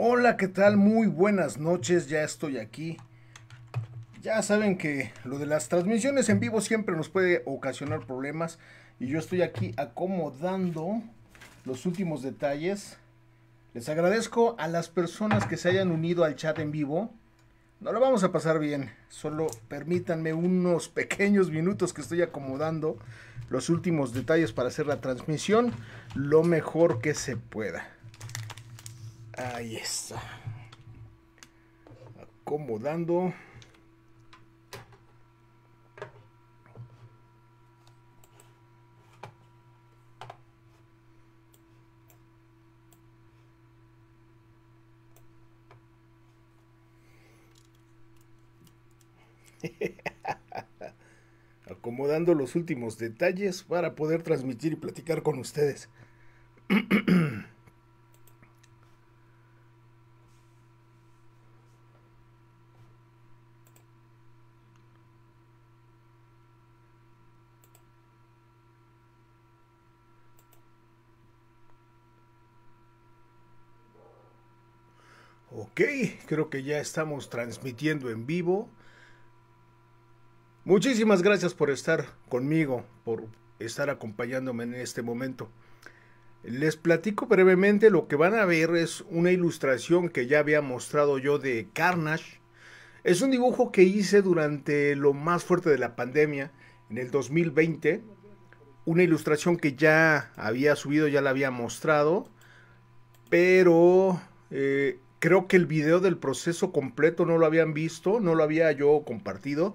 Hola, ¿qué tal? Muy buenas noches, ya estoy aquí. Ya saben que lo de las transmisiones en vivo siempre nos puede ocasionar problemas y yo estoy aquí acomodando los últimos detalles. Les agradezco a las personas que se hayan unido al chat en vivo. No lo vamos a pasar bien, solo permítanme unos pequeños minutos que estoy acomodando los últimos detalles para hacer la transmisión lo mejor que se pueda. Ahí está. Acomodando. acomodando los últimos detalles para poder transmitir y platicar con ustedes. Ok, creo que ya estamos transmitiendo en vivo. Muchísimas gracias por estar conmigo, por estar acompañándome en este momento. Les platico brevemente lo que van a ver es una ilustración que ya había mostrado yo de Carnage. Es un dibujo que hice durante lo más fuerte de la pandemia, en el 2020. Una ilustración que ya había subido, ya la había mostrado, pero eh, creo que el video del proceso completo no lo habían visto, no lo había yo compartido.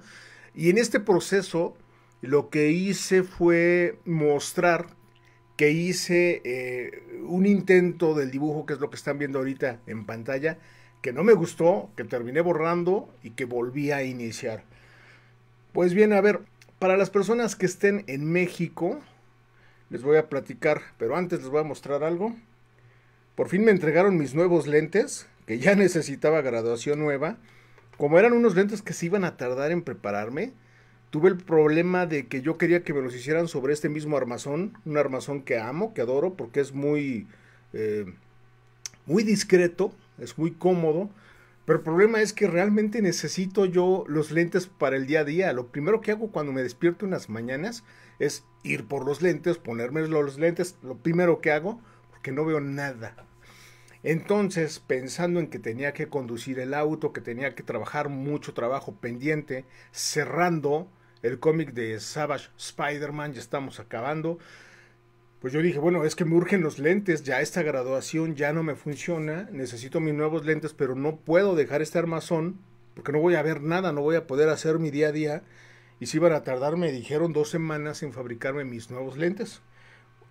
Y en este proceso lo que hice fue mostrar que hice eh, un intento del dibujo, que es lo que están viendo ahorita en pantalla, que no me gustó, que terminé borrando y que volví a iniciar. Pues bien, a ver, para las personas que estén en México, les voy a platicar, pero antes les voy a mostrar algo. Por fin me entregaron mis nuevos lentes que ya necesitaba graduación nueva, como eran unos lentes que se iban a tardar en prepararme, tuve el problema de que yo quería que me los hicieran sobre este mismo armazón, un armazón que amo, que adoro, porque es muy, eh, muy discreto, es muy cómodo, pero el problema es que realmente necesito yo los lentes para el día a día. Lo primero que hago cuando me despierto unas mañanas es ir por los lentes, ponerme los lentes, lo primero que hago, porque no veo nada. Entonces, pensando en que tenía que conducir el auto, que tenía que trabajar mucho trabajo pendiente, cerrando el cómic de Savage Spider-Man, ya estamos acabando, pues yo dije, bueno, es que me urgen los lentes, ya esta graduación ya no me funciona, necesito mis nuevos lentes, pero no puedo dejar este armazón porque no voy a ver nada, no voy a poder hacer mi día a día. Y si iban a tardar, me dijeron dos semanas en fabricarme mis nuevos lentes.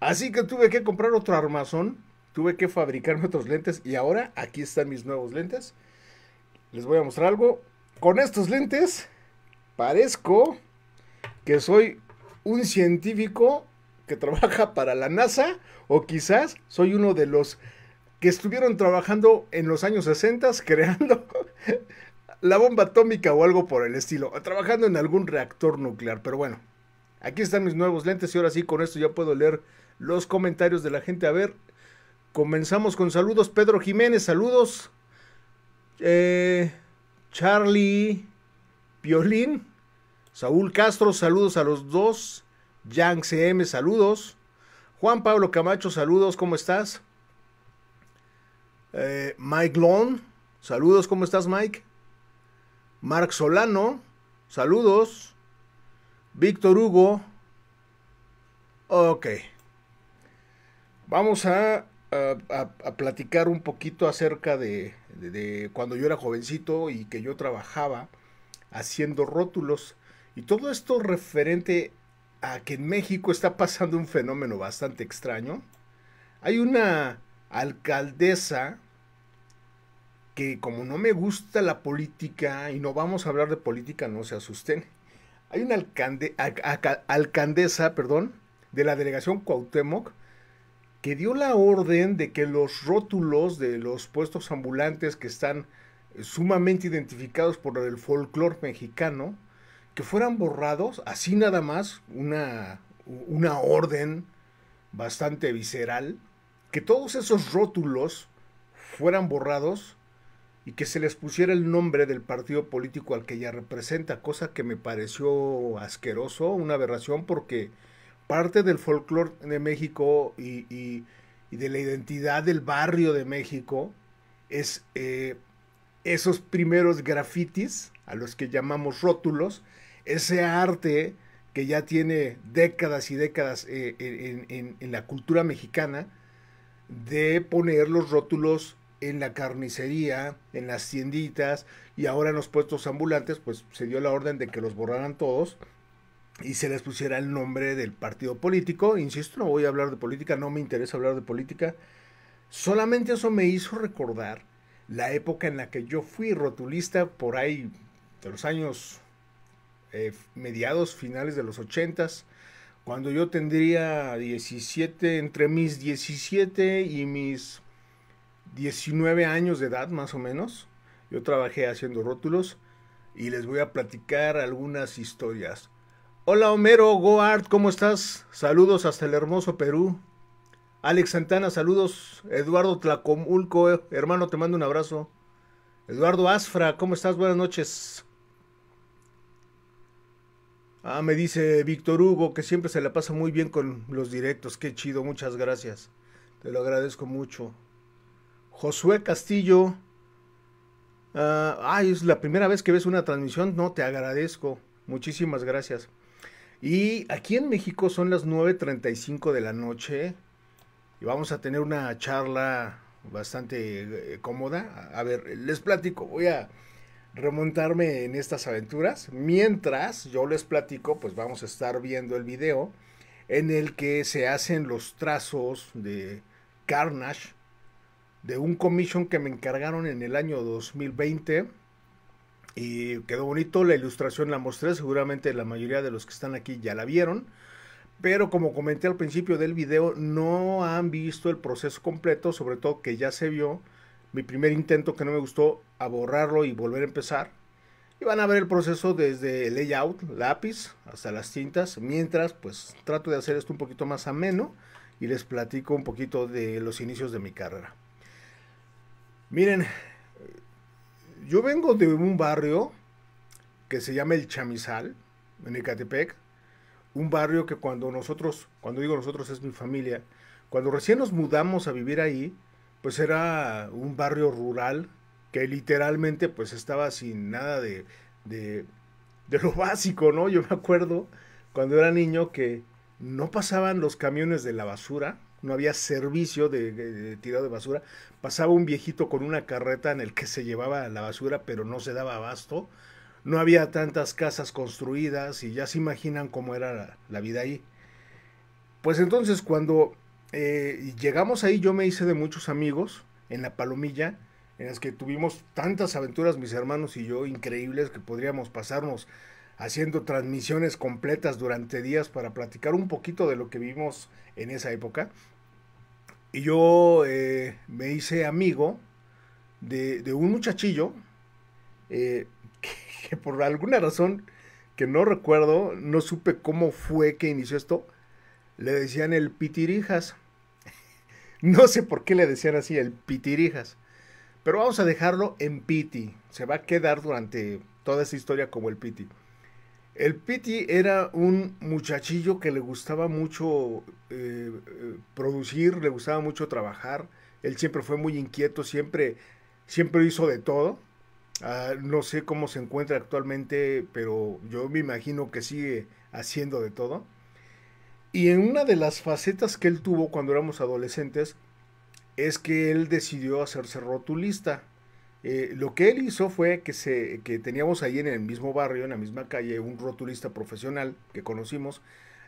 Así que tuve que comprar otro armazón Tuve que fabricarme otros lentes y ahora aquí están mis nuevos lentes. Les voy a mostrar algo. Con estos lentes parezco que soy un científico que trabaja para la NASA o quizás soy uno de los que estuvieron trabajando en los años 60 creando la bomba atómica o algo por el estilo, trabajando en algún reactor nuclear. Pero bueno, aquí están mis nuevos lentes y ahora sí con esto ya puedo leer los comentarios de la gente. A ver, Comenzamos con saludos. Pedro Jiménez, saludos. Eh, Charlie Piolín. Saúl Castro, saludos a los dos. Yang CM, saludos. Juan Pablo Camacho, saludos, ¿cómo estás? Eh, Mike Long, saludos, ¿cómo estás, Mike? Mark Solano, saludos. Víctor Hugo, ok. Vamos a a, platicar un poquito acerca de, cuando yo era jovencito y que yo trabajaba haciendo rótulos. Y todo esto referente a que en México está pasando un fenómeno bastante extraño. Hay una alcaldesa que como no me gusta la política, y no vamos a hablar de política, no se asusten, hay una alcaldesa, perdón, de la delegación Cuauhtémoc, que dio la orden de que los rótulos de los puestos ambulantes que están eh, sumamente identificados por el folclore mexicano, que fueran borrados, así nada más, una, una orden bastante visceral, que todos esos rótulos fueran borrados y que se les pusiera el nombre del partido político al que ella representa, cosa que me pareció asqueroso, una aberración, porque parte del folclore de México y, de la identidad del barrio de México es eh, esos primeros grafitis, a los que llamamos rótulos, ese arte que ya tiene décadas y décadas eh, en, en la cultura mexicana, de poner los rótulos en la carnicería, en las tienditas y ahora en los puestos ambulantes, pues se dio la orden de que los borraran todos y se les pusiera el nombre del partido político. Insisto, no voy a hablar de política, no me interesa hablar de política. Solamente eso me hizo recordar la época en la que yo fui rotulista por ahí de los años eh, mediados, finales de los 80 cuando yo tendría 17, entre mis 17 y mis 19 años de edad más o menos, yo trabajé haciendo rótulos y les voy a platicar algunas historias. Hola Homero, Goart, ¿cómo estás? Saludos hasta el hermoso Perú. Alex Santana, saludos. Eduardo Tlacomulco, eh, hermano, te mando un abrazo. Eduardo Asfra, ¿cómo estás? Buenas noches. Ah, me dice Víctor Hugo que siempre se la pasa muy bien con los directos. Qué chido, muchas gracias. Te lo agradezco mucho. Josué Castillo. Ah, ay, es la primera vez que ves una transmisión. No, te agradezco. Muchísimas gracias. Y aquí en México son las 9.35 de la noche y vamos a tener una charla bastante eh, cómoda. A ver, les platico, voy a remontarme en estas aventuras. Mientras yo les platico, pues vamos a estar viendo el video en el que se hacen los trazos de Carnage, de un commission que me encargaron en el año 2020 y quedó bonito la ilustración, la mostré, seguramente la mayoría de los que están aquí ya la vieron. Pero como comenté al principio del video, no han visto el proceso completo, sobre todo que ya se vio mi primer intento que no me gustó, a borrarlo y volver a empezar. Y van a ver el proceso desde el layout, lápiz, hasta las tintas. Mientras, pues trato de hacer esto un poquito más ameno y les platico un poquito de los inicios de mi carrera. Miren, yo vengo de un barrio que se llama El Chamizal, en Ecatepec, un barrio que cuando nosotros, cuando digo nosotros es mi familia, cuando recién nos mudamos a vivir ahí, pues era un barrio rural que literalmente pues estaba sin nada de, de, de lo básico, ¿no? Yo me acuerdo cuando era niño que no pasaban los camiones de la basura, no había servicio de, tirado de basura. Pasaba un viejito con una carreta en el que se llevaba la basura, pero no se daba abasto. No había tantas casas construidas y ya se imaginan cómo era la, vida ahí. Pues entonces cuando eh, llegamos ahí yo me hice de muchos amigos en la palomilla, en las que tuvimos tantas aventuras mis hermanos y yo, increíbles, que podríamos pasarnos haciendo transmisiones completas durante días para platicar un poquito de lo que vivimos en esa época. Y yo eh, me hice amigo de, un muchachillo que, eh, que, por alguna razón que no recuerdo, no supe cómo fue que inició esto, le decían el pitirijas. no sé por qué le decían así, el pitirijas. Pero vamos a dejarlo en piti. Se va a quedar durante toda esa historia como el piti. El Piti era un muchachillo que le gustaba mucho eh, eh, producir, le gustaba mucho trabajar. Él siempre fue muy inquieto, siempre, siempre hizo de todo. Ah, no sé cómo se encuentra actualmente, pero yo me imagino que sigue haciendo de todo. Y en una de las facetas que él tuvo cuando éramos adolescentes es que él decidió hacerse rotulista. Eh, lo que él hizo fue que, se, que teníamos ahí en el mismo barrio, en la misma calle, un rotulista profesional que conocimos.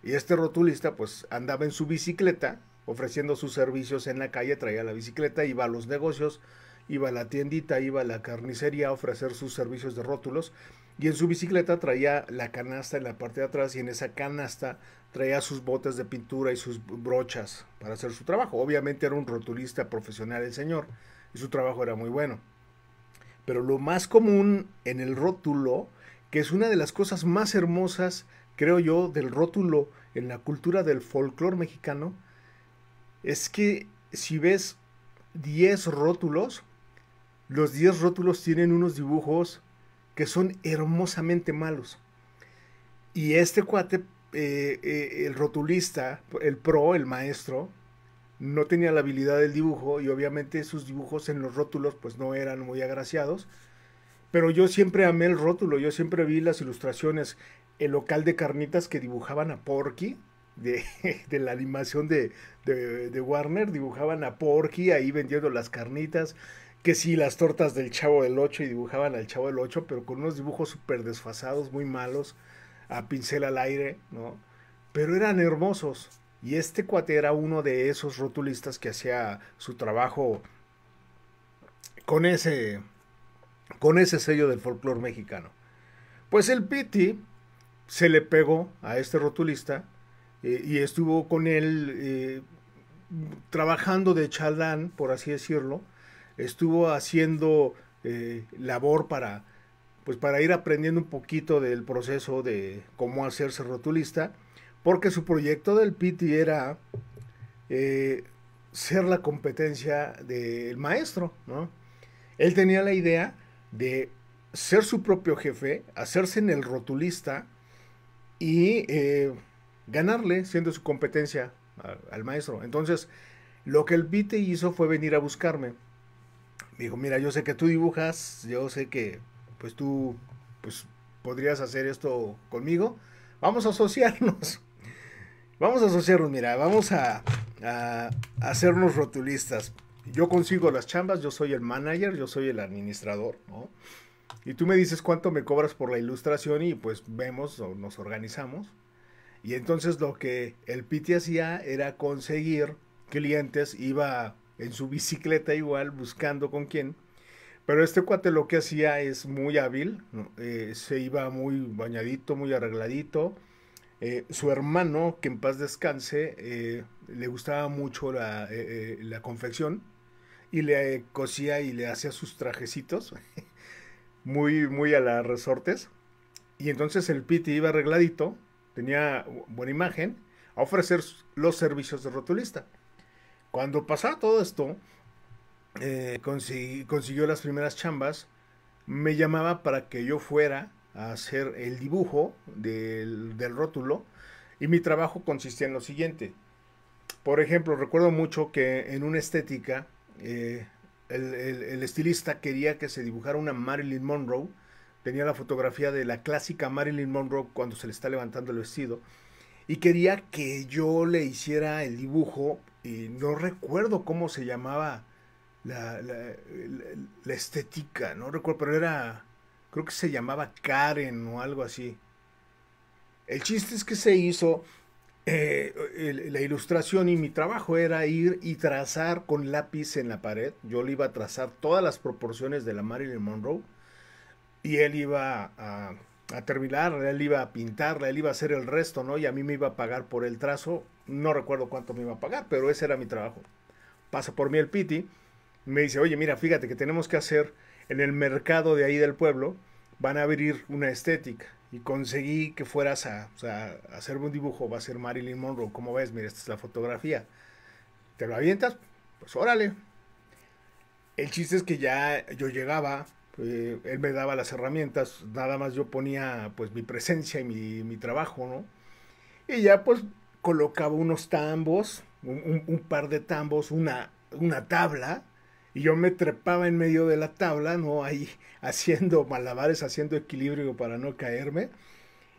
Y este rotulista pues andaba en su bicicleta ofreciendo sus servicios en la calle, traía la bicicleta, iba a los negocios, iba a la tiendita, iba a la carnicería a ofrecer sus servicios de rótulos. Y en su bicicleta traía la canasta en la parte de atrás y en esa canasta traía sus botes de pintura y sus brochas para hacer su trabajo. Obviamente era un rotulista profesional el señor y su trabajo era muy bueno. Pero lo más común en el rótulo, que es una de las cosas más hermosas, creo yo, del rótulo en la cultura del folclore mexicano, es que si ves 10 rótulos, los 10 rótulos tienen unos dibujos que son hermosamente malos. Y este cuate, eh, eh, el rotulista, el pro, el maestro, no tenía la habilidad del dibujo y obviamente sus dibujos en los rótulos pues no eran muy agraciados. Pero yo siempre amé el rótulo, yo siempre vi las ilustraciones, el local de carnitas que dibujaban a Porky, de, la animación de, de, Warner, dibujaban a Porky ahí vendiendo las carnitas, que sí, las tortas del Chavo del 8 y dibujaban al Chavo del 8, pero con unos dibujos súper desfasados, muy malos, a pincel al aire, ¿no? Pero eran hermosos, y este cuate era uno de esos rotulistas que hacía su trabajo con ese, con ese sello del folclore mexicano. Pues el Piti se le pegó a este rotulista eh, y estuvo con él eh, trabajando de chaldán, por así decirlo. Estuvo haciendo eh, labor para, pues para ir aprendiendo un poquito del proceso de cómo hacerse rotulista porque su proyecto del Piti era eh, ser la competencia del maestro, Él tenía la idea de ser su propio jefe, hacerse en el rotulista y eh, ganarle siendo su competencia al, maestro. Entonces, lo que el Piti hizo fue venir a buscarme. Me dijo, mira, yo sé que tú dibujas, yo sé que pues tú pues, podrías hacer esto conmigo, vamos a asociarnos. Vamos a asociarnos, mira, vamos a, hacernos rotulistas. Yo consigo las chambas, yo soy el manager, yo soy el administrador, Y tú me dices cuánto me cobras por la ilustración y pues vemos o nos organizamos. Y entonces lo que el Piti hacía era conseguir clientes, iba en su bicicleta igual buscando con quién. Pero este cuate lo que hacía es muy hábil, eh, se iba muy bañadito, muy arregladito eh, su hermano, que en paz descanse, eh, le gustaba mucho eh, la, confección y le cosía y le hacía sus trajecitos, muy, muy a las resortes. Y entonces el Piti iba arregladito, tenía buena imagen, a ofrecer los servicios de rotulista. Cuando pasaba todo esto, consiguió las primeras chambas, me llamaba para que yo fuera hacer el dibujo del, rótulo y mi trabajo consistía en lo siguiente. Por ejemplo, recuerdo mucho que en una estética eh, el, estilista quería que se dibujara una Marilyn Monroe. Tenía la fotografía de la clásica Marilyn Monroe cuando se le está levantando el vestido. Y quería que yo le hiciera el dibujo. Y no recuerdo cómo se llamaba la estética, no recuerdo, pero era creo que se llamaba Karen o algo así. El chiste es que se hizo eh, la ilustración y mi trabajo era ir y trazar con lápiz en la pared. Yo le iba a trazar todas las proporciones de la Marilyn Monroe y él iba a, a él iba a pintarla, él iba a hacer el resto, ¿no? Y a mí me iba a pagar por el trazo. No recuerdo cuánto me iba a pagar, pero ese era mi trabajo. Pasa por mí el Piti, me dice, oye, mira, fíjate que tenemos que hacer en el mercado de ahí del pueblo van a abrir una estética y conseguí que fueras a, o hacer un dibujo, va a ser Marilyn Monroe, como ves, mira, esta es la fotografía. ¿Te lo avientas? Pues órale. El chiste es que ya yo llegaba, eh, él me daba las herramientas, nada más yo ponía pues mi presencia y mi, trabajo, ¿no? Y ya pues colocaba unos tambos, un, par de tambos, una, una tabla, y yo me trepaba en medio de la tabla, ¿no? Ahí haciendo malabares, haciendo equilibrio para no caerme.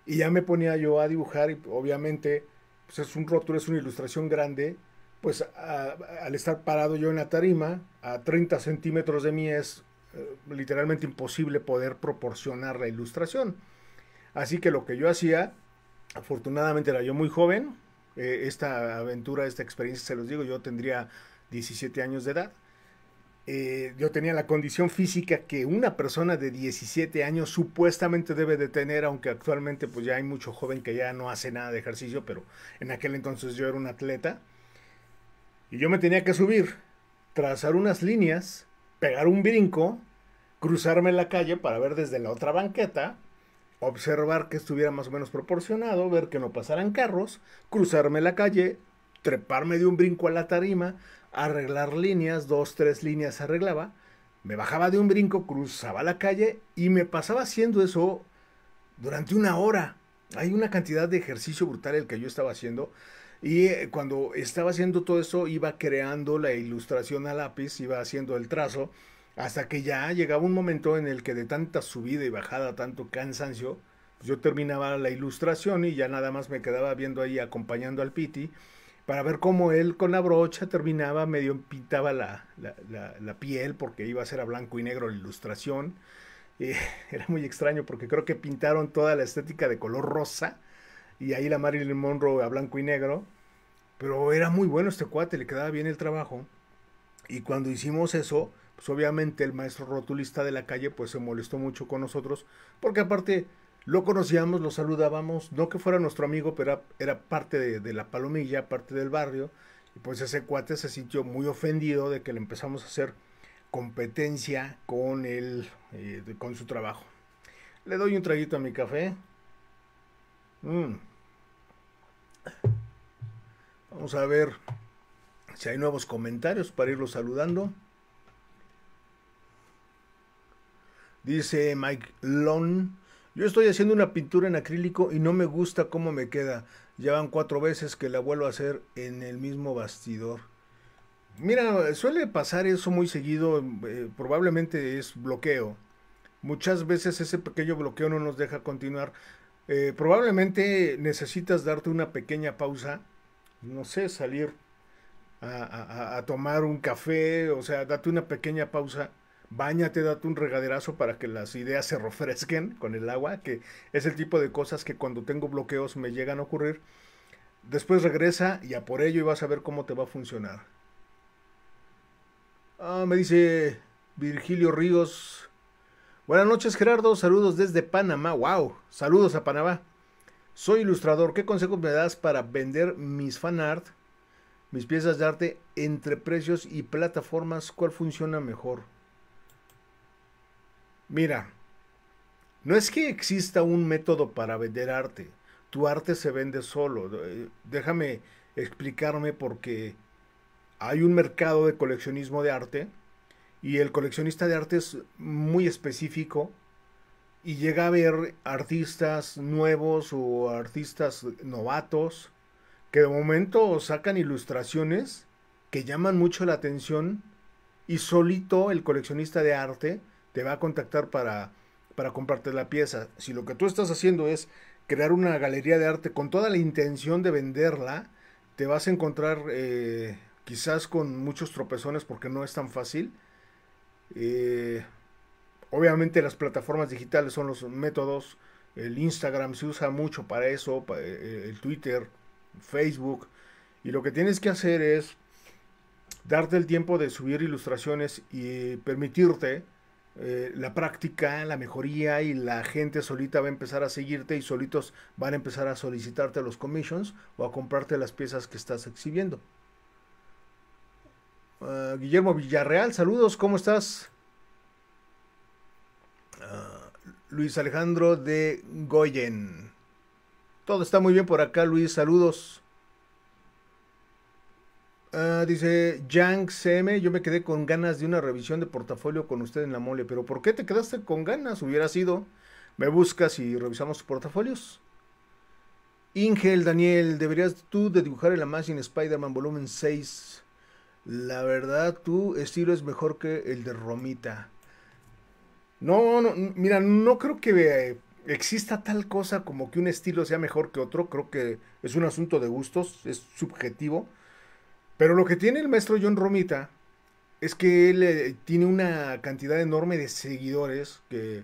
Y ya me ponía yo a dibujar y obviamente pues es un rótulo, es una ilustración grande. Pues al estar parado yo en la tarima, a 30 centímetros de mí es eh, literalmente imposible poder proporcionar la ilustración. Así que lo que yo hacía, afortunadamente era yo muy joven, eh, esta aventura, esta experiencia, se los digo, yo tendría 17 años de edad eh, yo tenía la condición física que una persona de 17 años supuestamente debe de tener, aunque actualmente pues ya hay mucho joven que ya no hace nada de ejercicio, pero en aquel entonces yo era un atleta y yo me tenía que subir, trazar unas líneas, pegar un brinco, cruzarme la calle para ver desde la otra banqueta, observar que estuviera más o menos proporcionado, ver que no pasaran carros, cruzarme la calle, treparme de un brinco a la tarima, arreglar líneas, dos, tres líneas arreglaba, me bajaba de un brinco, cruzaba la calle y me pasaba haciendo eso durante una hora. Hay una cantidad de ejercicio brutal el que yo estaba haciendo. Y eh, cuando estaba haciendo todo eso, iba creando la ilustración a lápiz, iba haciendo el trazo, hasta que ya llegaba un momento en el que de tanta subida y bajada, tanto cansancio, yo terminaba la ilustración y ya nada más me quedaba viendo ahí acompañando al Piti para ver cómo él con la brocha terminaba, medio pintaba la, piel, porque iba a ser a blanco y negro la ilustración. Eh, era muy extraño porque creo que pintaron toda la estética de color rosa y ahí la Marilyn Monroe a blanco y negro. Pero era muy bueno este cuate, le quedaba bien el trabajo. Y cuando hicimos eso, pues obviamente el maestro rotulista de la calle pues se molestó mucho con nosotros, porque aparte lo conocíamos, lo saludábamos, no que fuera nuestro amigo, pero era, parte de, la palomilla, parte del barrio. Y pues ese cuate se sintió muy ofendido de que le empezamos a hacer competencia con él, eh, con su trabajo. Le doy un traguito a mi café. Mm. Vamos a ver si hay nuevos comentarios para irlo saludando. Dice Mike Lon. Yo estoy haciendo una pintura en acrílico y no me gusta cómo me queda. Ya van cuatro veces que la vuelvo a hacer en el mismo bastidor. Mira, suele pasar eso muy seguido, eh, probablemente es bloqueo. Muchas veces ese pequeño bloqueo no nos deja continuar. Eh, probablemente necesitas darte una pequeña pausa, no sé, salir a, a tomar un café, o sea, date una pequeña pausa Báñate, date un regaderazo para que las ideas se refresquen con el agua, que es el tipo de cosas que cuando tengo bloqueos me llegan a ocurrir. Después regresa y a por ello y vas a ver cómo te va a funcionar. Ah, me dice Virgilio Ríos. Buenas noches, Gerardo. Saludos desde Panamá. ¡Wow! Saludos a Panamá. Soy ilustrador. ¿Qué consejos me das para vender mis fanart, mis piezas de arte entre precios y plataformas? ¿Cuál funciona mejor? Mira, no es que exista un método para vender arte. Tu arte se vende solo. Eh, déjame explicarme porque hay un mercado de coleccionismo de arte y el coleccionista de arte es muy específico y llega a ver artistas nuevos o artistas novatos que de momento sacan ilustraciones que llaman mucho la atención y solito el coleccionista de arte te va a contactar para, para comprarte la pieza. Si lo que tú estás haciendo es crear una galería de arte con toda la intención de venderla, te vas a encontrar eh, quizás con muchos tropezones porque no es tan fácil. Eh, obviamente las plataformas digitales son los métodos. El Instagram se usa mucho para eso, eh, el Twitter, Facebook. Y lo que tienes que hacer es darte el tiempo de subir ilustraciones y permitirte eh, la práctica, la mejoría y la gente solita va a empezar a seguirte y solitos van a empezar a solicitarte los commissions o a comprarte las piezas que estás exhibiendo. Ah, Guillermo Villarreal, saludos, ¿cómo estás? Ah, Luis Alejandro de Goyen. Todo está muy bien por acá, Luis, saludos. Ah, dice Yang CM, yo me quedé con ganas de una revisión de portafolio con usted en la mole, pero ¿por qué te quedaste con ganas? Hubiera sido, me buscas y revisamos portafolios. Ingel Daniel, deberías tú de dibujar el Amazing Spider-Man volumen 6. La verdad, tu estilo es mejor que el de Romita. No, no, mira, no creo que eh, exista tal cosa como que un estilo sea mejor que otro. Creo que es un asunto de gustos, es subjetivo. Pero lo que tiene el maestro John Romita es que él eh, tiene una cantidad enorme de seguidores que,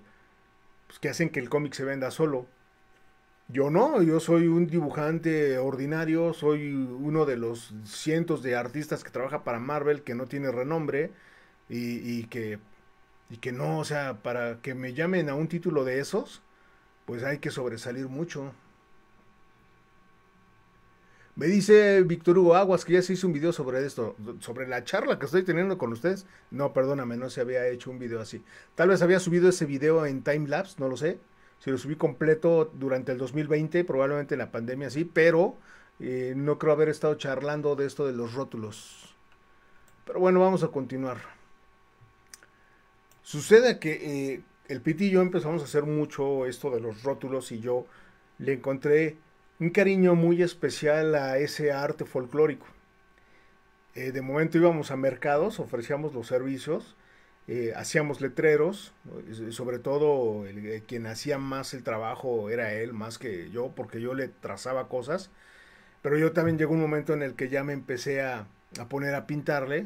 pues, que hacen que el cómic se venda solo. Yo no, yo soy un dibujante ordinario, soy uno de los cientos de artistas que trabaja para Marvel que no tiene renombre y, que, y que no, o sea, para que me llamen a un título de esos, pues hay que sobresalir mucho. Me dice Víctor Hugo Aguas que ya se hizo un video sobre esto, sobre la charla que estoy teniendo con ustedes. No, perdóname, no se había hecho un video así. Tal vez había subido ese video en timelapse, no lo sé. Si lo subí completo durante el 2020, probablemente en la pandemia sí, pero eh, no creo haber estado charlando de esto de los rótulos. Pero bueno, vamos a continuar. Sucede que eh, el Piti y yo empezamos a hacer mucho esto de los rótulos y yo le encontré un cariño muy especial a ese arte folclórico. Eh, de momento íbamos a mercados, ofrecíamos los servicios, eh, hacíamos letreros, eh, sobre todo quien hacía más el trabajo era él, más que yo, porque yo le trazaba cosas, pero yo también llegó un momento en el que ya me empecé a, poner a pintarle.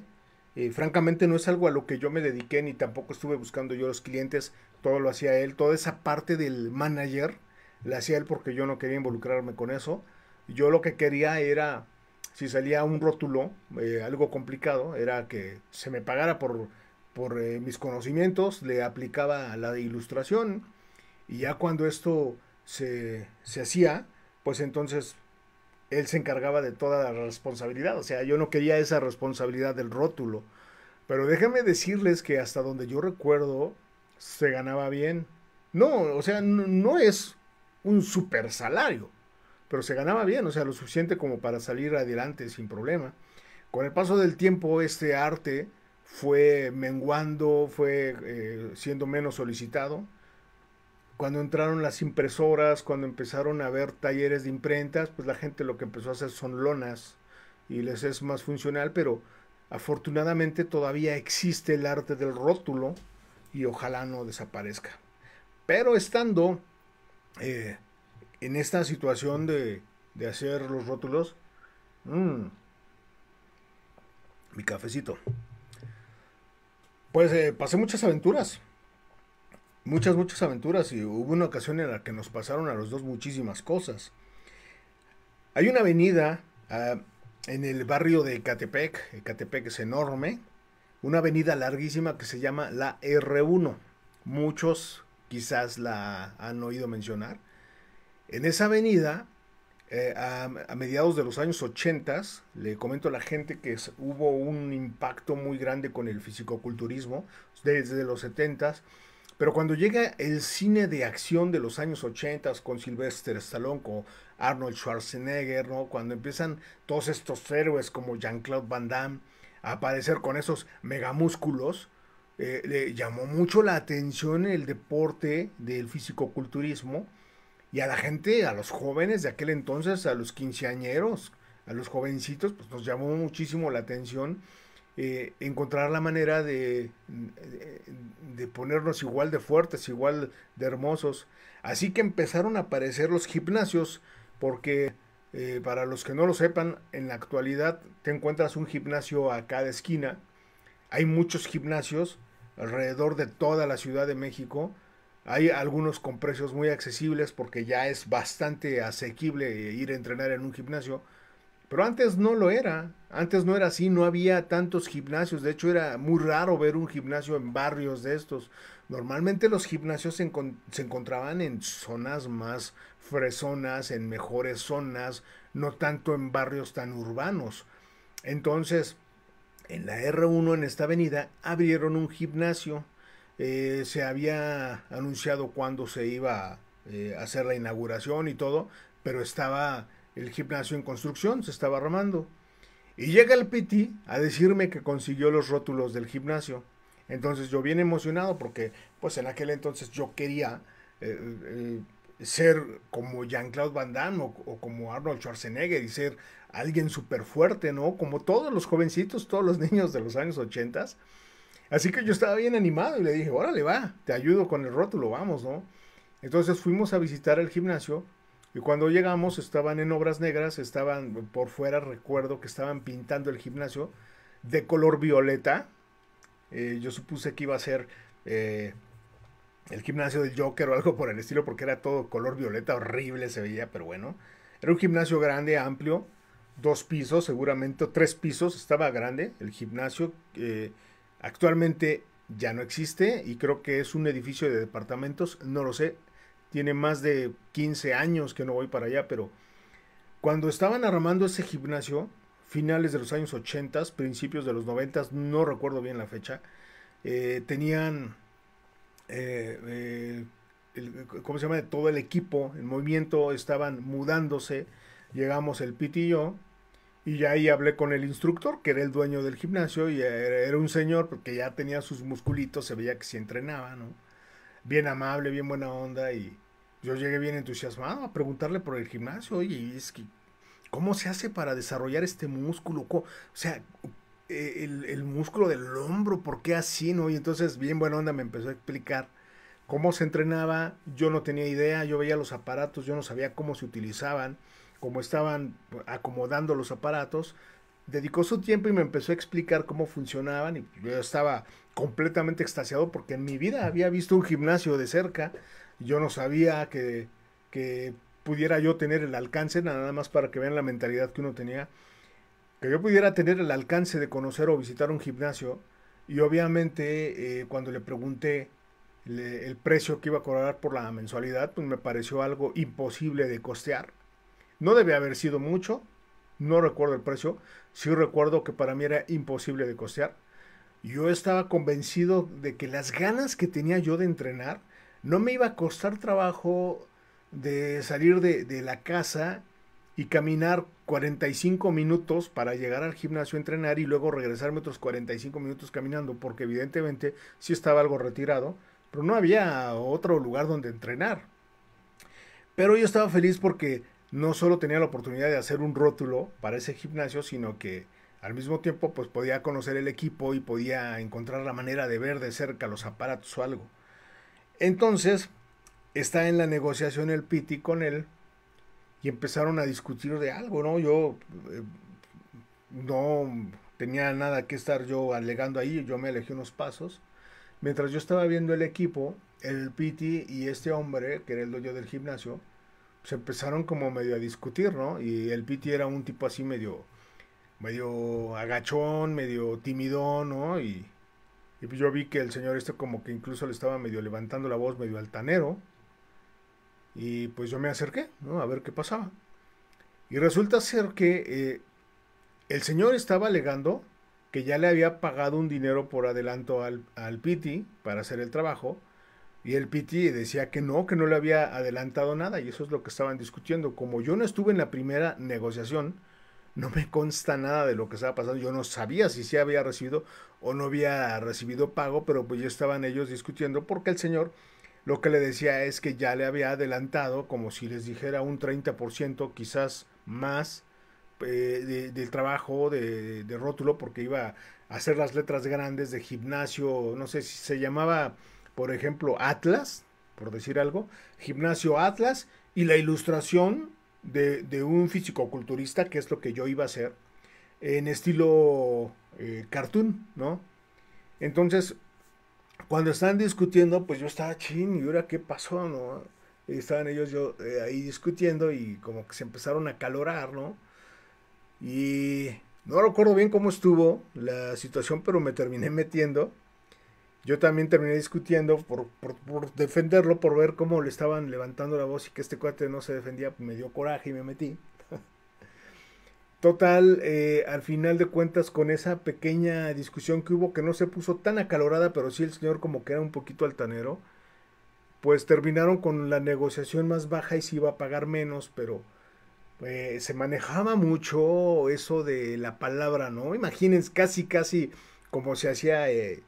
Eh, francamente no es algo a lo que yo me dediqué, ni tampoco estuve buscando yo los clientes, todo lo hacía él, toda esa parte del manager la hacía él porque yo no quería involucrarme con eso. Yo lo que quería era, si salía un rótulo, eh, algo complicado, era que se me pagara por, por eh, mis conocimientos, le aplicaba la de ilustración y ya cuando esto se, hacía, pues entonces él se encargaba de toda la responsabilidad. O sea, yo no quería esa responsabilidad del rótulo. Pero déjenme decirles que hasta donde yo recuerdo, se ganaba bien. No, o sea, no es un super salario, pero se ganaba bien, o sea, lo suficiente como para salir adelante sin problema. Con el paso del tiempo, este arte fue menguando, fue eh, siendo menos solicitado. Cuando entraron las impresoras, cuando empezaron a haber talleres de imprentas, pues la gente lo que empezó a hacer son lonas y les es más funcional, pero afortunadamente todavía existe el arte del rótulo y ojalá no desaparezca. Pero estando eh, en esta situación de, hacer los rótulos. Mm, mi cafecito. Pues eh, pasé muchas aventuras. Muchas, muchas aventuras. Y hubo una ocasión en la que nos pasaron a los dos muchísimas cosas. Hay una avenida ah, en el barrio de Ecatepec. Ecatepec es enorme. Una avenida larguísima que se llama la R1. Muchos quizás la han oído mencionar. En esa avenida, eh, a, mediados de los años 80, le comento a la gente que hubo un impacto muy grande con el fisicoculturismo desde los 70, pero cuando llega el cine de acción de los años 80 con Sylvester Stallone, con Arnold Schwarzenegger, ¿no? cuando empiezan todos estos héroes como Jean-Claude Van Damme a aparecer con esos megamúsculos, eh, le llamó mucho la atención el deporte del fisicoculturismo y a la gente, a los jóvenes de aquel entonces, a los quinceañeros, a los jovencitos, pues nos llamó muchísimo la atención eh, encontrar la manera de, de, ponernos igual de fuertes, igual de hermosos. Así que empezaron a aparecer los gimnasios, porque eh, para los que no lo sepan, en la actualidad te encuentras un gimnasio a cada esquina. Hay muchos gimnasios alrededor de toda la Ciudad de México. Hay algunos con precios muy accesibles porque ya es bastante asequible ir a entrenar en un gimnasio. Pero antes no lo era, antes no era así, no había tantos gimnasios, de hecho era muy raro ver un gimnasio en barrios de estos. Normalmente los gimnasios se, encontraban en zonas más fresonas, en mejores zonas, no tanto en barrios tan urbanos. Entonces, en la R1 en esta avenida abrieron un gimnasio. Eh, se había anunciado cuándo se iba eh, a hacer la inauguración y todo, pero estaba el gimnasio en construcción, se estaba armando. Y llega el Piti a decirme que consiguió los rótulos del gimnasio. Entonces yo bien emocionado porque pues en aquel entonces yo quería eh, ser como Jean-Claude Van Damme o, o como Arnold Schwarzenegger y ser alguien súper fuerte, ¿no? Como todos los jovencitos, todos los niños de los años 80. Así que yo estaba bien animado y le dije, órale, va, te ayudo con el rótulo, vamos, ¿no? Entonces fuimos a visitar el gimnasio y cuando llegamos estaban en obras negras, estaban por fuera, recuerdo que estaban pintando el gimnasio de color violeta. Eh, yo supuse que iba a ser eh, el gimnasio del Joker o algo por el estilo porque era todo color violeta, horrible se veía, pero bueno. Era un gimnasio grande, amplio, dos pisos, seguramente, tres pisos, estaba grande el gimnasio. actualmente ya no existe y creo que es un edificio de departamentos, no lo sé, tiene más de 15 años que no voy para allá, pero cuando estaban armando ese gimnasio, finales de los años 80, principios de los 90, no recuerdo bien la fecha, eh, tenían, eh, eh, se llama?, todo el equipo, el movimiento, estaban mudándose llegamos el pitillo y ya ahí hablé con el instructor, que era el dueño del gimnasio, y era un señor porque ya tenía sus musculitos, se veía que se entrenaba, ¿no? Bien amable, bien buena onda, y yo llegué bien entusiasmado a preguntarle por el gimnasio, oye, es que, ¿cómo se hace para desarrollar este músculo? O sea, e, el, el músculo del hombro, ¿por qué así, no? Y entonces, bien buena onda, me empezó a explicar cómo se entrenaba, yo no tenía idea, yo veía los aparatos, yo no sabía cómo se utilizaban como estaban acomodando los aparatos, dedicó su tiempo y me empezó a explicar cómo funcionaban y yo estaba completamente extasiado porque en mi vida había visto un gimnasio de cerca, yo no sabía que, que pudiera yo tener el alcance, nada más para que vean la mentalidad que uno tenía, que yo pudiera tener el alcance de conocer o visitar un gimnasio y obviamente eh, cuando le pregunté el precio que iba a cobrar por la mensualidad, pues me pareció algo imposible de costear no debe haber sido mucho, no recuerdo el precio, sí recuerdo que para mí era imposible de costear. Yo estaba convencido de que las ganas que tenía yo de entrenar no me iba a costar trabajo de salir de, la casa y caminar 45 minutos para llegar al gimnasio a entrenar y luego regresarme otros 45 minutos caminando, porque evidentemente sí estaba algo retirado, pero no había otro lugar donde entrenar. Pero yo estaba feliz porque no solo tenía la oportunidad de hacer un rótulo para ese gimnasio, sino que al mismo tiempo pues podía conocer el equipo y podía encontrar la manera de ver de cerca los aparatos o algo. Entonces, está en la negociación el Piti con él y empezaron a discutir de algo, ¿no? Yo eh, no tenía nada que estar yo alegando ahí, yo me alejé unos pasos. Mientras yo estaba viendo el equipo, el Piti y este hombre, que era el dueño del gimnasio, se empezaron como medio a discutir, ¿no? Y el Piti era un tipo así medio, medio agachón, medio tímido, ¿no? Y, pues yo vi que el señor este como que incluso le estaba medio levantando la voz, medio altanero. Y pues yo me acerqué, ¿no? A ver qué pasaba. Y resulta ser que eh, el señor estaba alegando que ya le había pagado un dinero por adelanto al, al Piti para hacer el trabajo y el Piti decía que no, que no le había adelantado nada, y eso es lo que estaban discutiendo. Como yo no estuve en la primera negociación, no me consta nada de lo que estaba pasando. Yo no sabía si se había recibido o no había recibido pago, pero pues ya estaban ellos discutiendo porque el señor lo que le decía es que ya le había adelantado, como si les dijera un 30%, quizás más, eh, del trabajo de, de rótulo, porque iba a hacer las letras grandes de gimnasio, no sé si se llamaba por ejemplo, Atlas, por decir algo, Gimnasio Atlas y la ilustración de, un físico-culturista, que es lo que yo iba a hacer, en estilo eh, cartoon, ¿no? Entonces, cuando estaban discutiendo, pues yo estaba ching, ¿y ahora qué pasó, no? estaban ellos yo, eh, ahí discutiendo y como que se empezaron a calorar, ¿no? Y no recuerdo bien cómo estuvo la situación, pero me terminé metiendo yo también terminé discutiendo por, defenderlo, por ver cómo le estaban levantando la voz y que este cuate no se defendía, me dio coraje y me metí. Total, eh, al final de cuentas, con esa pequeña discusión que hubo, que no se puso tan acalorada, pero sí el señor como que era un poquito altanero, pues terminaron con la negociación más baja y se iba a pagar menos, pero eh, se manejaba mucho eso de la palabra, ¿no? Imagínense, casi, casi como se hacía... Eh,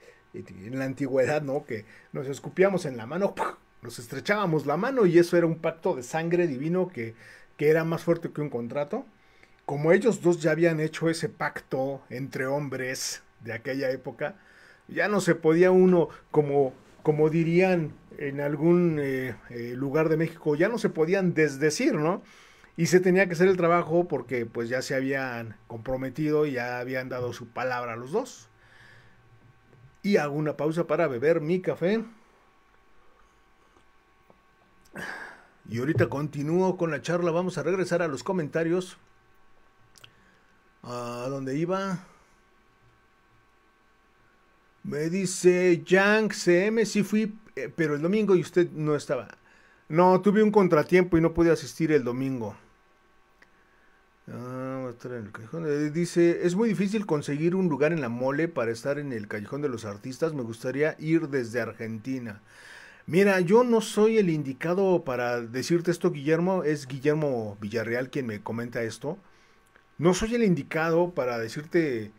en la antigüedad, ¿no? Que nos escupíamos en la mano, nos estrechábamos la mano y eso era un pacto de sangre divino que, era más fuerte que un contrato. Como ellos dos ya habían hecho ese pacto entre hombres de aquella época, ya no se podía uno, como, como dirían en algún eh, eh, lugar de México, ya no se podían desdecir, ¿no? y se tenía que hacer el trabajo porque pues ya se habían comprometido y ya habían dado su palabra a los dos hago una pausa para beber mi café. Y ahorita continúo con la charla. Vamos a regresar a los comentarios. A donde iba. Me dice Yang CM, si fui, eh, pero el domingo y usted no estaba. No, tuve un contratiempo y no pude asistir el domingo. Ah, eh, dice, es muy difícil conseguir un lugar en la mole para estar en el callejón de los artistas. Me gustaría ir desde Argentina. Mira, yo no soy el indicado para decirte esto, Guillermo. Es Guillermo Villarreal quien me comenta esto. No soy el indicado para decirte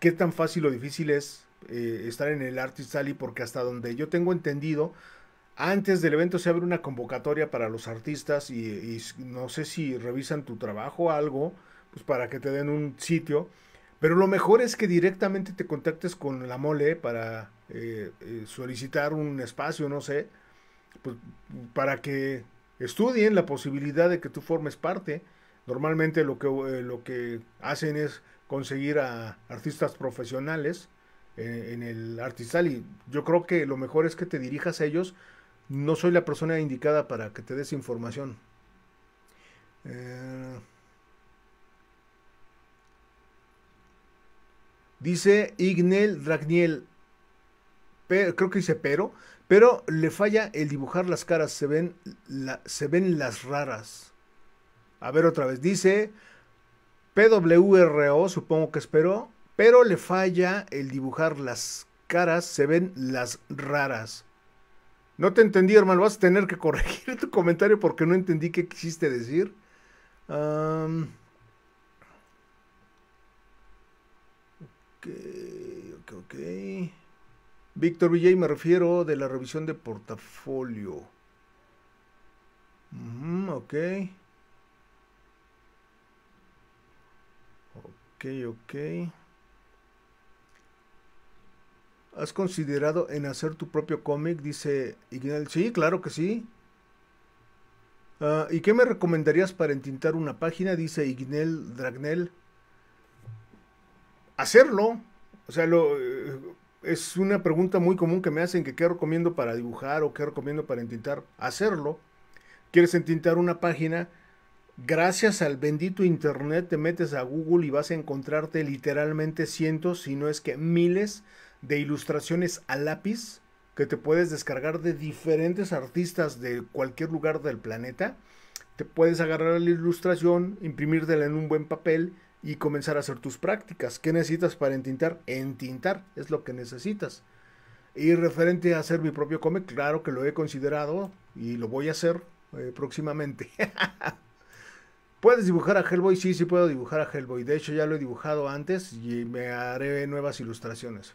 qué tan fácil o difícil es eh, estar en el Artist Alley, porque hasta donde yo tengo entendido, antes del evento se abre una convocatoria para los artistas y, y, no sé si revisan tu trabajo o algo pues para que te den un sitio. Pero lo mejor es que directamente te contactes con la mole para eh, eh, solicitar un espacio, no sé, pues, para que estudien la posibilidad de que tú formes parte. Normalmente lo que, eh, lo que hacen es conseguir a artistas profesionales en el artistal y yo creo que lo mejor es que te dirijas a ellos. No soy la persona indicada para que te des información. Eh, Dice Ignel Dragniel. creo que dice pero. Pero le falla el dibujar las caras. Se ven, se ven las raras. A ver otra vez. Dice PWRO, supongo que espero. Pero le falla el dibujar las caras. Se ven las raras. No te entendí, hermano. Vas a tener que corregir tu comentario porque no entendí qué quisiste decir. ok, ok. Víctor Villay, me refiero de la revisión de portafolio. ok. Ok, ok. ¿Has considerado en hacer tu propio cómic? Dice Ignel, Sí, claro que sí. Ah, ¿Y qué me recomendarías para entintar una página? Dice Ignel Dragnel hacerlo. O sea, eh, es una pregunta muy común que me hacen que qué recomiendo para dibujar o qué recomiendo para intentar Hacerlo. Quieres entintar una página, gracias al bendito internet te metes a Google y vas a encontrarte literalmente cientos, si no es que miles de ilustraciones a lápiz que te puedes descargar de diferentes artistas de cualquier lugar del planeta. Te puedes agarrar la ilustración, imprimírtela en un buen papel y comenzar a hacer tus prácticas. ¿Qué necesitas para entintar? Entintar es lo que necesitas. Y referente a hacer mi propio cómic, claro que lo he considerado y lo voy a hacer eh, próximamente. ¿Puedes dibujar a Hellboy? Sí, sí puedo dibujar a Hellboy. De hecho, ya lo he dibujado antes y me haré nuevas ilustraciones.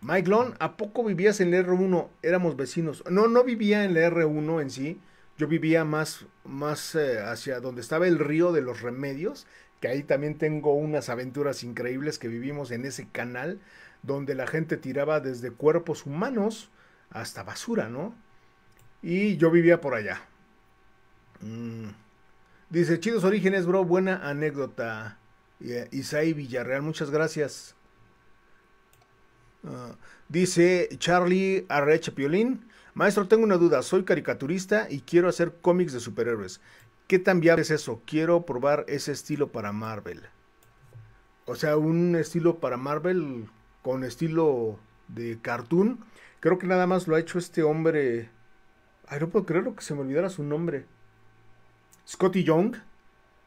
Mike Long, ¿a poco vivías en el R1? Éramos vecinos. No, no vivía en la R1 en sí. Yo vivía más, más eh, hacia donde estaba el río de los remedios, que ahí también tengo unas aventuras increíbles que vivimos en ese canal donde la gente tiraba desde cuerpos humanos hasta basura, ¿no? Y yo vivía por allá. Mm. Dice, chidos orígenes, bro, buena anécdota. Eh, Isaí Villarreal, muchas gracias. Ah, dice Charlie Arreche Piolín. Maestro, tengo una duda. Soy caricaturista y quiero hacer cómics de superhéroes. ¿Qué tan viable es eso? Quiero probar ese estilo para Marvel. O sea, un estilo para Marvel con estilo de cartoon. Creo que nada más lo ha hecho este hombre. Ay, no puedo creerlo que se me olvidara su nombre. Scotty Young.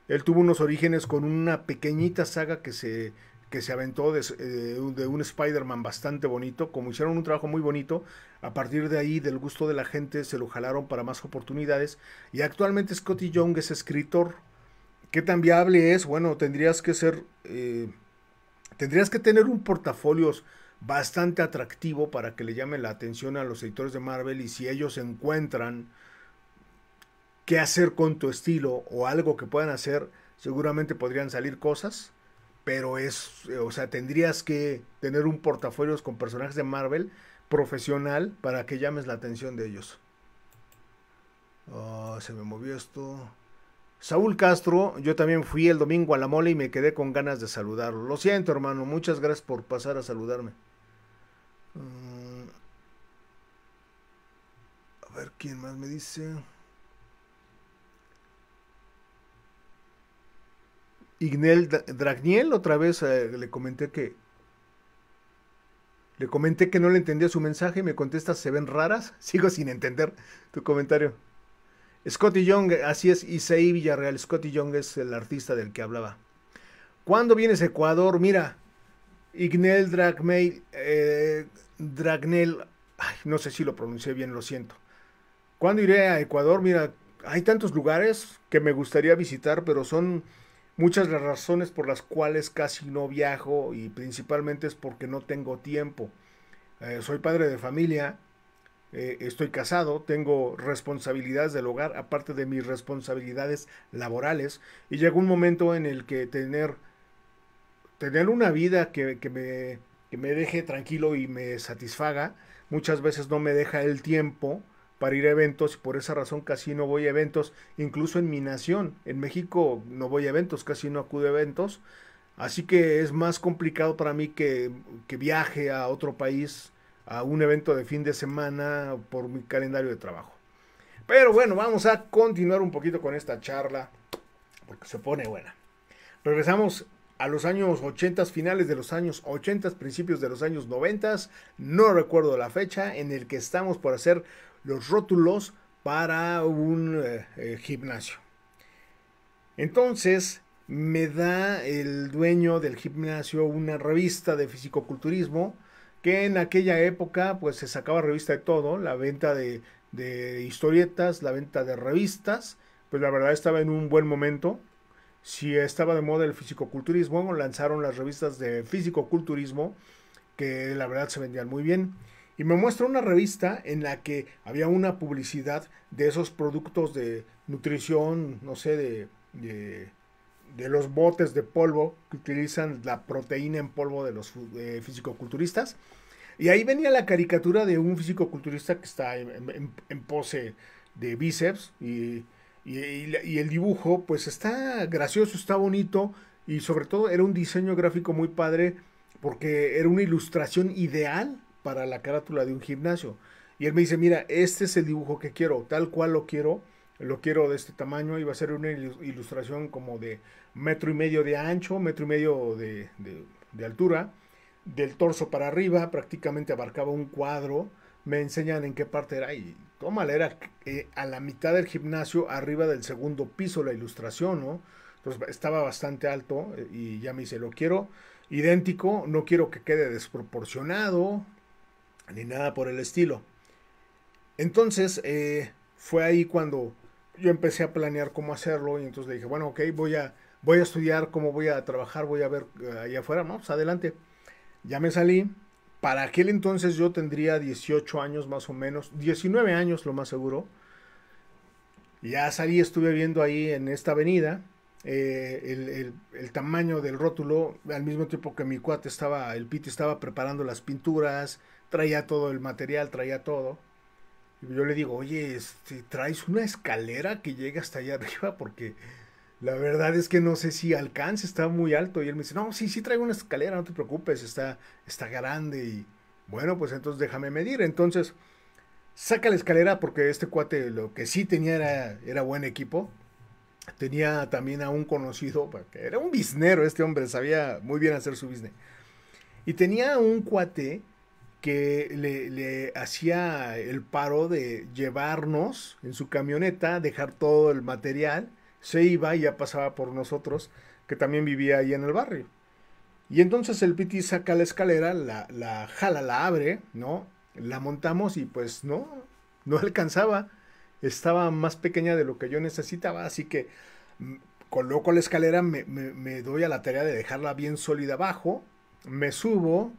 Él tuvo unos orígenes con una pequeñita saga que se que se aventó eh, de, un Spider-Man bastante bonito, como hicieron un trabajo muy bonito, a partir de ahí del gusto de la gente se lo jalaron para más oportunidades y actualmente Scotty Young es escritor. ¿Qué tan viable es? Bueno, tendrías que ser, eh, tendrías que tener un portafolio bastante atractivo para que le llame la atención a los editores de Marvel y si ellos encuentran qué hacer con tu estilo o algo que puedan hacer, seguramente podrían salir cosas pero es, eh, o sea, tendrías que tener un portafolio con personajes de Marvel profesional para que llames la atención de ellos. Ah, se me movió esto. Saúl Castro, yo también fui el domingo a la mole y me quedé con ganas de saludarlo. Lo siento, hermano, muchas gracias por pasar a saludarme. Mm. a ver quién más me dice. Ignel Dragniel, otra vez eh, le comenté que le comenté que no le entendía su mensaje me contesta, se ven raras. Sigo sin entender tu comentario. Scotty Young, así es, Isaí Villarreal. Scotty Young es el artista del que hablaba. ¿Cuándo vienes a Ecuador? Mira, Ignel Dragmail, eh, Dragnel, no sé si lo pronuncié bien, lo siento. ¿Cuándo iré a Ecuador? Mira, hay tantos lugares que me gustaría visitar, pero son Muchas de las razones por las cuales casi no viajo y principalmente es porque no tengo tiempo. Eh, soy padre de familia, eh, estoy casado, tengo responsabilidades del hogar, aparte de mis responsabilidades laborales, y llega un momento en el que tener, tener una vida que, que, me, que me deje tranquilo y me satisfaga, muchas veces no me deja el tiempo para ir a eventos, y por esa razón casi no voy a eventos, incluso en mi nación, en México no voy a eventos, casi no acudo a eventos, así que es más complicado para mí que, que viaje a otro país a un evento de fin de semana por mi calendario de trabajo. Pero bueno, vamos a continuar un poquito con esta charla, porque se pone buena. Regresamos a los años 80, finales de los años 80, principios de los años 90, no recuerdo la fecha en el que estamos por hacer los rótulos para un eh, eh, gimnasio. Entonces me da el dueño del gimnasio una revista de fisicoculturismo que en aquella época pues se sacaba revista de todo, la venta de, de historietas, la venta de revistas, pues la verdad estaba en un buen momento. Si estaba de moda el fisicoculturismo, lanzaron las revistas de fisicoculturismo que la verdad se vendían muy bien y me muestra una revista en la que había una publicidad de esos productos de nutrición, no sé, de, de, los botes de polvo que utilizan la proteína en polvo de los fisicoculturistas. Y ahí venía la caricatura de un fisicoculturista que está en, pose de bíceps y, y el dibujo pues está gracioso, está bonito y sobre todo era un diseño gráfico muy padre porque era una ilustración ideal para la carátula de un gimnasio. Y él me dice, mira, este es el dibujo que quiero, tal cual lo quiero, lo quiero de este tamaño iba a ser una ilustración como de metro y medio de ancho, metro y medio de, de, altura, del torso para arriba, prácticamente abarcaba un cuadro, me enseñan en qué parte era y Toma... era eh, a la mitad del gimnasio, arriba del segundo piso la ilustración, ¿no? Entonces estaba bastante alto eh, y ya me dice, lo quiero idéntico, no quiero que quede desproporcionado, ni nada por el estilo. Entonces eh, fue ahí cuando yo empecé a planear cómo hacerlo y entonces le dije, bueno, ok, voy a, voy a estudiar, cómo voy a trabajar, voy a ver eh, allá afuera, ¿no? Pues, adelante. Ya me salí. Para aquel entonces yo tendría 18 años más o menos, 19 años lo más seguro. Ya salí, estuve viendo ahí en esta avenida eh, el, el, tamaño del rótulo, al mismo tiempo que mi cuate estaba, el Piti estaba preparando las pinturas, traía todo el material, traía todo. Y yo le digo, oye, este, traes una escalera que llegue hasta allá arriba porque la verdad es que no sé si alcance, está muy alto. Y él me dice, no, sí, sí traigo una escalera, no te preocupes, está, está grande. Y bueno, pues entonces déjame medir. Entonces saca la escalera porque este cuate lo que sí tenía era, buen equipo. Tenía también a un conocido, era un biznero este hombre, sabía muy bien hacer su business. Y tenía un cuate que le, hacía el paro de llevarnos en su camioneta, dejar todo el material, se iba y ya pasaba por nosotros, que también vivía ahí en el barrio. Y entonces el Piti saca la escalera, la, jala, la abre, ¿no? La montamos y pues no, no alcanzaba. Estaba más pequeña de lo que yo necesitaba, así que mm, coloco la escalera, me doy a la tarea de dejarla bien sólida abajo, me subo,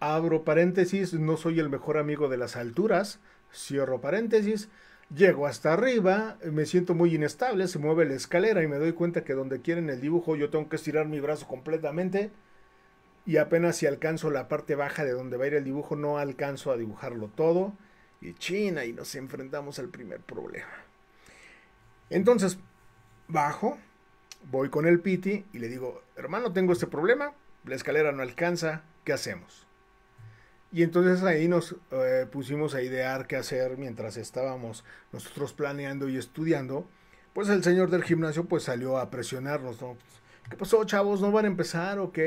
Abro paréntesis, no soy el mejor amigo de las alturas. Cierro paréntesis. Llego hasta arriba, me siento muy inestable, se mueve la escalera y me doy cuenta que donde quieren el dibujo yo tengo que estirar mi brazo completamente y apenas si alcanzo la parte baja de donde va a ir el dibujo no alcanzo a dibujarlo todo y China y nos enfrentamos al primer problema. Entonces, bajo, voy con el Piti y le digo, hermano, tengo este problema, la escalera no alcanza, ¿qué hacemos? Y entonces ahí nos eh, pusimos a idear qué hacer mientras estábamos nosotros planeando y estudiando. Pues el señor del gimnasio pues salió a presionarnos, ¿no? Pues, ¿Qué pasó, chavos? ¿No van a empezar Ok.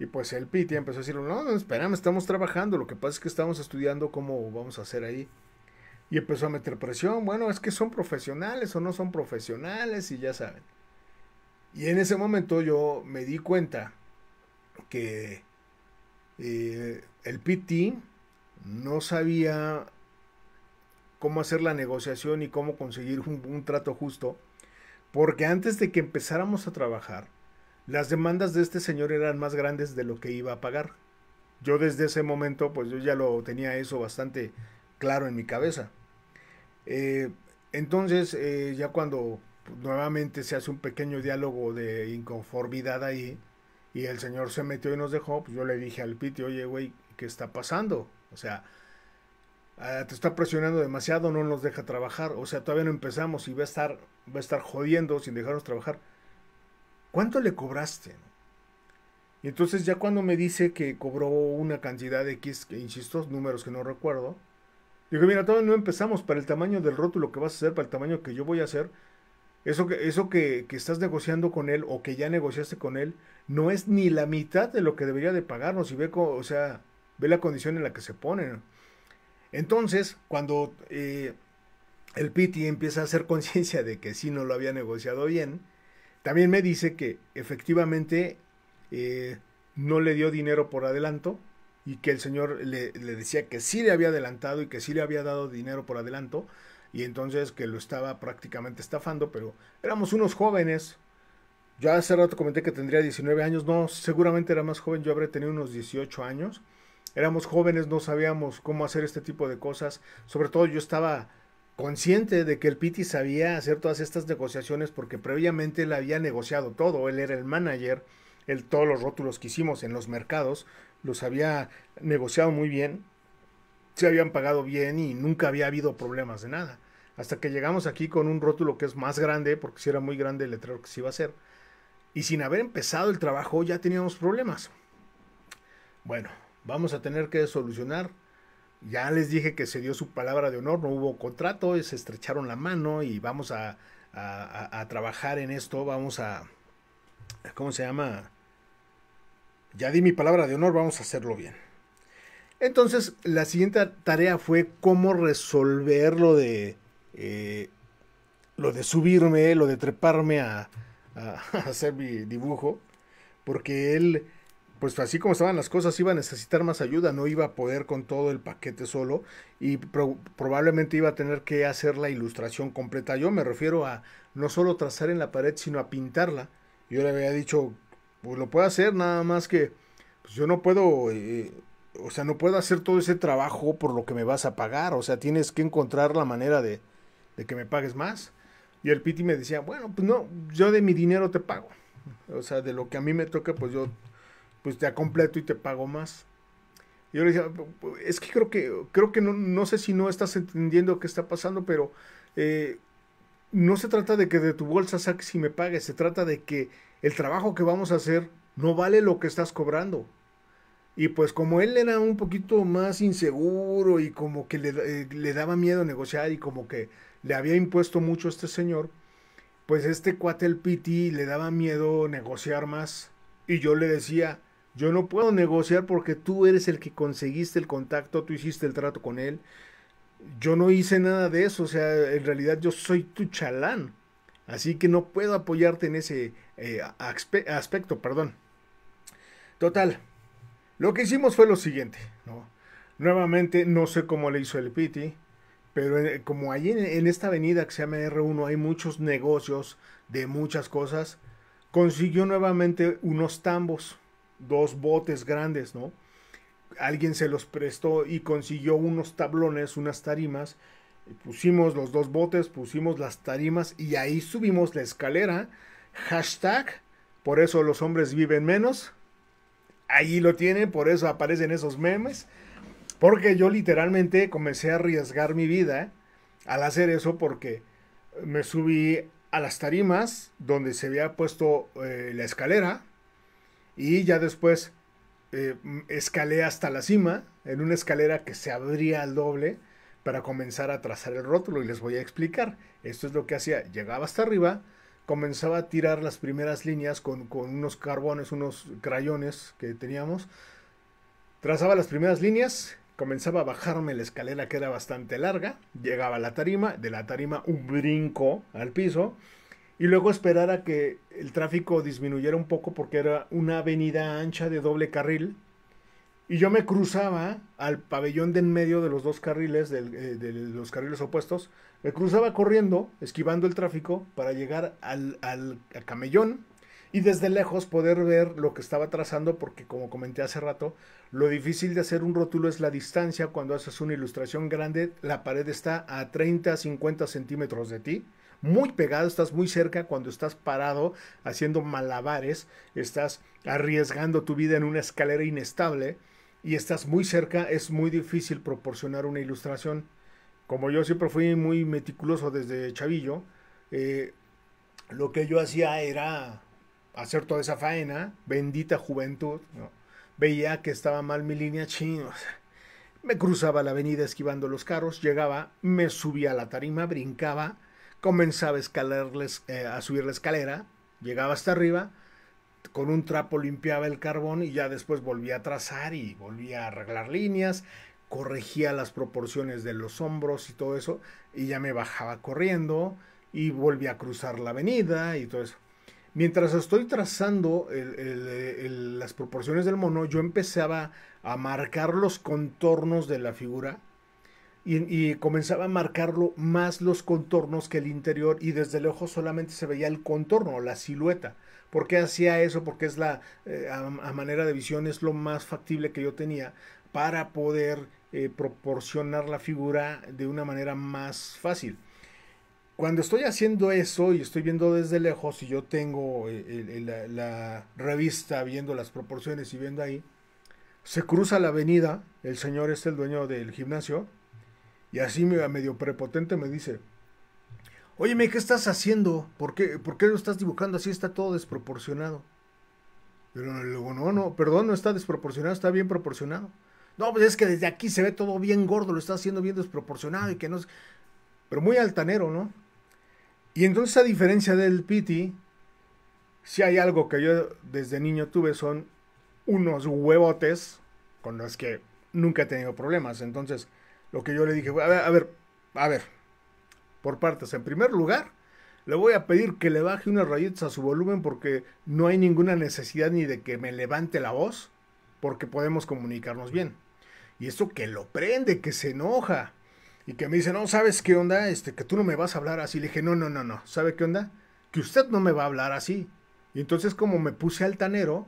Y, pues el Piti empezó a decir, no, no, espérame, estamos trabajando, lo que pasa es que estamos estudiando cómo vamos a hacer ahí. Y empezó a meter presión, bueno, es que son profesionales o no son profesionales y ya saben. Y en ese momento yo me di cuenta que eh, el PT no sabía cómo hacer la negociación y cómo conseguir un, trato justo, porque antes de que empezáramos a trabajar, las demandas de este señor eran más grandes de lo que iba a pagar. Yo desde ese momento, pues yo ya lo tenía eso bastante claro en mi cabeza. Eh, entonces, eh, ya cuando nuevamente se hace un pequeño diálogo de inconformidad ahí, y el señor se metió y nos dejó, pues yo le dije al Piti, oye, güey, ¿qué está pasando? O sea, ah, te está presionando demasiado, no nos deja trabajar, o sea, todavía no empezamos y va a estar, va a estar jodiendo sin dejarnos trabajar. ¿Cuánto le cobraste? Y entonces ya cuando me dice que cobró una cantidad de X, que insisto, números que no recuerdo, digo, mira, todavía no empezamos para el tamaño del rótulo que vas a hacer, para el tamaño que yo voy a hacer, eso que, eso que, que, estás negociando con él o que ya negociaste con él no es ni la mitad de lo que debería de pagarnos. Y ve, o sea, ve la condición en la que se ponen. Entonces, cuando eh, el Piti empieza a hacer conciencia de que sí no lo había negociado bien, también me dice que efectivamente eh, no le dio dinero por adelanto y que el señor le, decía que sí le había adelantado y que sí le había dado dinero por adelanto y entonces que lo estaba prácticamente estafando, pero éramos unos jóvenes. Yo hace rato comenté que tendría 19 años, no, seguramente era más joven, yo habré tenido unos 18 años éramos jóvenes, no sabíamos cómo hacer este tipo de cosas. Sobre todo yo estaba consciente de que el Piti sabía hacer todas estas negociaciones porque previamente él había negociado todo, él era el manager, el todos los rótulos que hicimos en los mercados los había negociado muy bien, se habían pagado bien y nunca había habido problemas de nada. Hasta que llegamos aquí con un rótulo que es más grande, porque si era muy grande el letrero que se iba a hacer, y sin haber empezado el trabajo ya teníamos problemas. Bueno, vamos a tener que solucionar. Ya les dije que se dio su palabra de honor, no hubo contrato, se estrecharon la mano y vamos a, a, trabajar en esto, vamos a, ¿cómo se llama? Ya di mi palabra de honor, vamos a hacerlo bien. Entonces, la siguiente tarea fue cómo resolver lo de, eh, lo de subirme, lo de treparme a, a hacer mi dibujo, porque él pues así como estaban las cosas, iba a necesitar más ayuda, no iba a poder con todo el paquete solo y probablemente iba a tener que hacer la ilustración completa. Yo me refiero a no solo trazar en la pared, sino a pintarla. Yo le había dicho, pues lo puedo hacer, nada más que pues yo no puedo, eh, o sea, no puedo hacer todo ese trabajo por lo que me vas a pagar, o sea, tienes que encontrar la manera de, de que me pagues más. Y el Piti me decía, bueno, pues no, yo de mi dinero te pago. O sea, de lo que a mí me toca, pues yo pues ya completo y te pago más. Yo le decía, es que creo que, creo que no, sé si no estás entendiendo qué está pasando, pero eh, no se trata de que de tu bolsa saques y me pagues, se trata de que el trabajo que vamos a hacer no vale lo que estás cobrando. Y pues como él era un poquito más inseguro y como que le, eh, le daba miedo negociar y como que le había impuesto mucho a este señor, pues este cuate el Piti le daba miedo negociar más. Y yo le decía, yo no puedo negociar porque tú eres el que conseguiste el contacto, tú hiciste el trato con él. Yo no hice nada de eso, o sea, en realidad yo soy tu chalán. Así que no puedo apoyarte en ese eh, aspecto, perdón. Total, lo que hicimos fue lo siguiente, ¿no? Nuevamente, no sé cómo le hizo el Piti, pero eh, como allí en, en, esta avenida que se llama R1 hay muchos negocios de muchas cosas, consiguió nuevamente unos tambos dos botes grandes, ¿no? Alguien se los prestó y consiguió unos tablones, unas tarimas. pusimos los dos botes, pusimos las tarimas y ahí subimos la escalera. Hashtag, por eso los hombres viven menos. Ahí lo tienen, por eso aparecen esos memes. Porque yo literalmente comencé a arriesgar mi vida al hacer eso porque me subí a las tarimas donde se había puesto eh, la escalera y ya después eh, escalé hasta la cima, en una escalera que se abría al doble para comenzar a trazar el rótulo y les voy a explicar. Esto es lo que hacía, llegaba hasta arriba, comenzaba a tirar las primeras líneas con, con unos carbones, unos crayones que teníamos, trazaba las primeras líneas, comenzaba a bajarme la escalera que era bastante larga, llegaba a la tarima, de la tarima un brinco al piso, y luego esperar a que el tráfico disminuyera un poco porque era una avenida ancha de doble carril. Y yo me cruzaba al pabellón de en medio de los dos carriles, eh, de los carriles opuestos. Me cruzaba corriendo, esquivando el tráfico, para llegar al, al camellón y desde lejos poder ver lo que estaba trazando, porque como comenté hace rato, lo difícil de hacer un rótulo es la distancia. Cuando haces una ilustración grande, la pared está a 30, 50 centímetros de ti muy pegado, estás muy cerca cuando estás parado haciendo malabares, estás arriesgando tu vida en una escalera inestable y estás muy cerca, es muy difícil proporcionar una ilustración. Como yo siempre fui muy meticuloso desde chavillo, eh, lo que yo hacía era hacer toda esa faena, bendita juventud, veía que estaba mal mi línea chino. Me cruzaba la avenida esquivando los carros, llegaba, me subía a la tarima, brincaba, comenzaba a escalarles, eh, a subir la escalera, llegaba hasta arriba, con un trapo limpiaba el carbón y ya después volvía a trazar y volvía a arreglar líneas, corregía las proporciones de los hombros y todo eso, y ya me bajaba corriendo y volvía a cruzar la avenida y todo eso. Mientras estoy trazando las proporciones del mono, yo empezaba a marcar los contornos de la figura y, comenzaba a marcarlo más los contornos que el interior y desde lejos solamente se veía el contorno, la silueta. ¿Por qué hacía eso? Porque es la, eh, a, manera de visión, es lo más factible que yo tenía para poder eh, proporcionar la figura de una manera más fácil. Cuando estoy haciendo eso y estoy viendo desde lejos y yo tengo eh, la revista viendo las proporciones y viendo ahí, se cruza la avenida, el señor es el dueño del gimnasio, y así medio prepotente me dice, óyeme, ¿qué estás haciendo? ¿Por qué, lo estás dibujando así? Está todo desproporcionado. Pero luego, no, no, perdón, no está desproporcionado, está bien proporcionado. No, pues es que desde aquí se ve todo bien gordo, lo está haciendo bien desproporcionado y que no es... Pero muy altanero, ¿no? Y entonces a diferencia del Piti... si hay algo que yo desde niño tuve son unos huevotes con los que nunca he tenido problemas. Entonces, lo que yo le dije. A ver, a ver, a ver, por partes. En primer lugar, le voy a pedir que le baje unas rayitas a su volumen porque no hay ninguna necesidad ni de que me levante la voz, porque podemos comunicarnos bien. Y esto que lo prende, que se enoja. Y que me dice, no, ¿sabes qué onda? Este, que tú no me vas a hablar así. Le dije, no, no, no, no. ¿Sabe qué onda? Que usted no me va a hablar así. Y entonces como me puse altanero,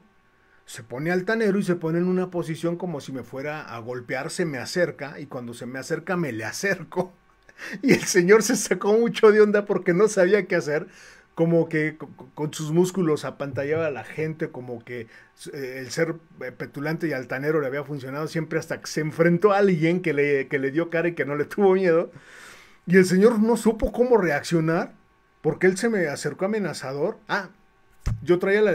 se pone altanero y se pone en una posición como si me fuera a golpear, se me acerca y cuando se me acerca me le acerco. Y el señor se sacó mucho de onda porque no sabía qué hacer, como que con sus músculos apantallaba a la gente, como que eh, el ser eh, petulante y altanero le había funcionado siempre hasta que se enfrentó a alguien que le, que le dio cara y que no le tuvo miedo. Y el señor no supo cómo reaccionar porque él se me acercó amenazador. Ah, yo traía la,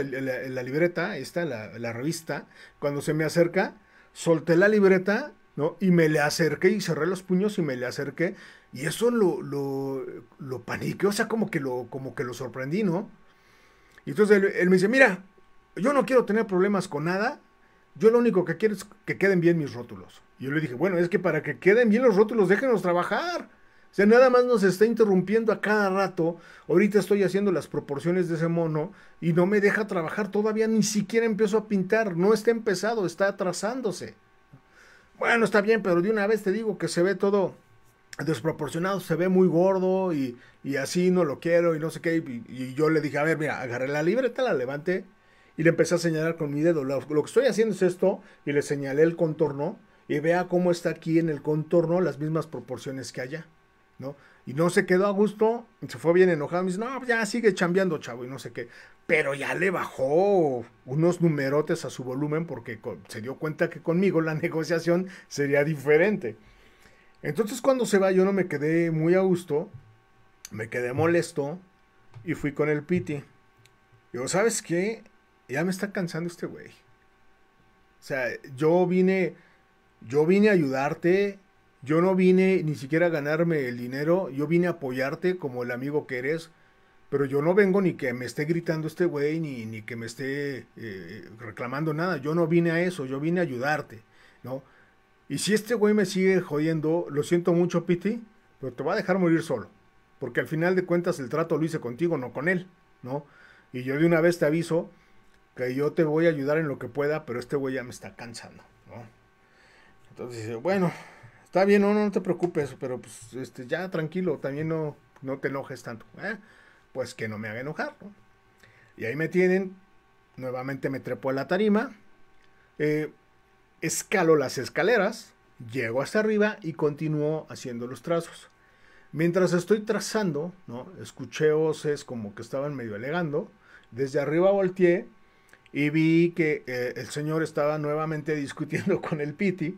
libreta, esta, la, la, revista, cuando se me acerca, solté la libreta, ¿no? Y me le acerqué y cerré los puños y me le acerqué. Y eso lo, lo, lo paniqué, o sea, como que lo, como que lo sorprendí, ¿no? Y entonces él, me dice, mira, yo no quiero tener problemas con nada, yo lo único que quiero es que queden bien mis rótulos. Y yo le dije, bueno, es que para que queden bien los rótulos, déjenos trabajar. O sea, nada más nos está interrumpiendo a cada rato. Ahorita estoy haciendo las proporciones de ese mono y no me deja trabajar todavía, ni siquiera empiezo a pintar. No está empezado, está atrasándose. Bueno, está bien, pero de una vez te digo que se ve todo desproporcionado, se ve muy gordo y, así no lo quiero y no sé qué. Y, yo le dije, a ver, mira, agarré la libreta, la levanté y le empecé a señalar con mi dedo. Lo, lo que estoy haciendo es esto y le señalé el contorno y vea cómo está aquí en el contorno las mismas proporciones que allá. Y no se quedó a gusto, se fue bien enojado, me dice, no, ya sigue chambeando, chavo, y no sé qué. Pero ya le bajó unos numerotes a su volumen porque se dio cuenta que conmigo la negociación sería diferente. Entonces cuando se va yo no me quedé muy a gusto, me quedé molesto y fui con el Piti. Yo, ¿sabes qué? Ya me está cansando este güey. O sea, yo vine, yo vine a ayudarte, yo no vine ni siquiera a ganarme el dinero, yo vine a apoyarte como el amigo que eres, pero yo no vengo ni que me esté gritando este güey, ni, que me esté eh, reclamando nada, yo no vine a eso, yo vine a ayudarte, ¿no? Y si este güey me sigue jodiendo, lo siento mucho, Piti, pero te va a dejar morir solo, porque al final de cuentas el trato lo hice contigo, no con él, ¿no? Y yo de una vez te aviso que yo te voy a ayudar en lo que pueda, pero este güey ya me está cansando, ¿no? Entonces dice, bueno, Está bien, no, no te preocupes, pero pues este, ya tranquilo, también no, no te enojes tanto. ¿eh? Pues que no me haga enojar. Y ahí me tienen, nuevamente me trepo a la tarima, eh, escalo las escaleras, llego hasta arriba y continúo haciendo los trazos. Mientras estoy trazando, ¿no? escuché voces como que estaban medio alegando. Desde arriba volteé y vi que eh, el señor estaba nuevamente discutiendo con el Piti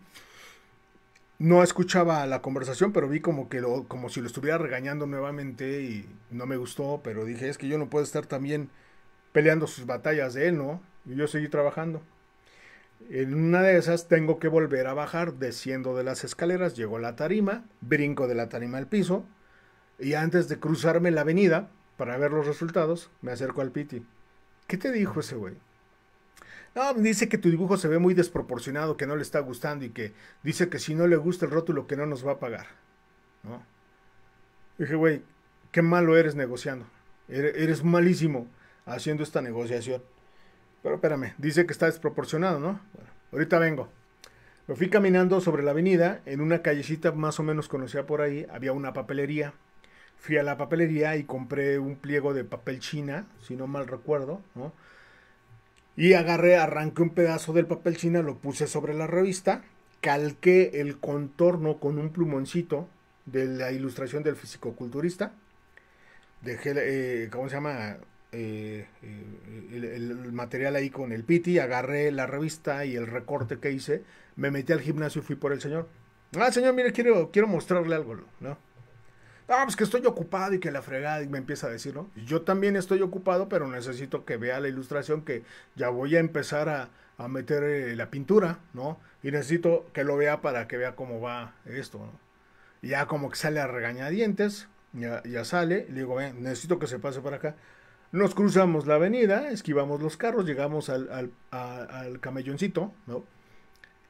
no escuchaba la conversación, pero vi como que lo, como si lo estuviera regañando nuevamente y no me gustó, pero dije, es que yo no puedo estar también peleando sus batallas de él, ¿no? Y yo seguí trabajando. En una de esas tengo que volver a bajar, desciendo de las escaleras, llego a la tarima, brinco de la tarima al piso, y antes de cruzarme la avenida para ver los resultados, me acerco al Piti. ¿Qué te dijo ese güey? dice que tu dibujo se ve muy desproporcionado, que no le está gustando y que dice que si no le gusta el rótulo que no nos va a pagar. ¿No? Dije, güey, qué malo eres negociando. Eres malísimo haciendo esta negociación. Pero espérame, dice que está desproporcionado, ¿no? Bueno, ahorita vengo. Me fui caminando sobre la avenida, en una callecita más o menos conocida por ahí, había una papelería. Fui a la papelería y compré un pliego de papel china, si no mal recuerdo, ¿no? Y agarré, arranqué un pedazo del papel china, lo puse sobre la revista, calqué el contorno con un plumoncito de la ilustración del fisicoculturista. Dejé, eh, ¿cómo se llama? Eh, eh, el, material ahí con el piti, agarré la revista y el recorte que hice, me metí al gimnasio y fui por el señor. Ah, señor, mire, quiero, quiero mostrarle algo, ¿no? ah, pues que estoy ocupado y que la fregada, y me empieza a decir, ¿no? Yo también estoy ocupado, pero necesito que vea la ilustración que ya voy a empezar a, meter eh, la pintura, ¿no? Y necesito que lo vea para que vea cómo va esto, ¿no? Y ya como que sale a regañadientes, ya, ya sale, le digo, "Ven, necesito que se pase para acá. Nos cruzamos la avenida, esquivamos los carros, llegamos al, camelloncito, ¿no?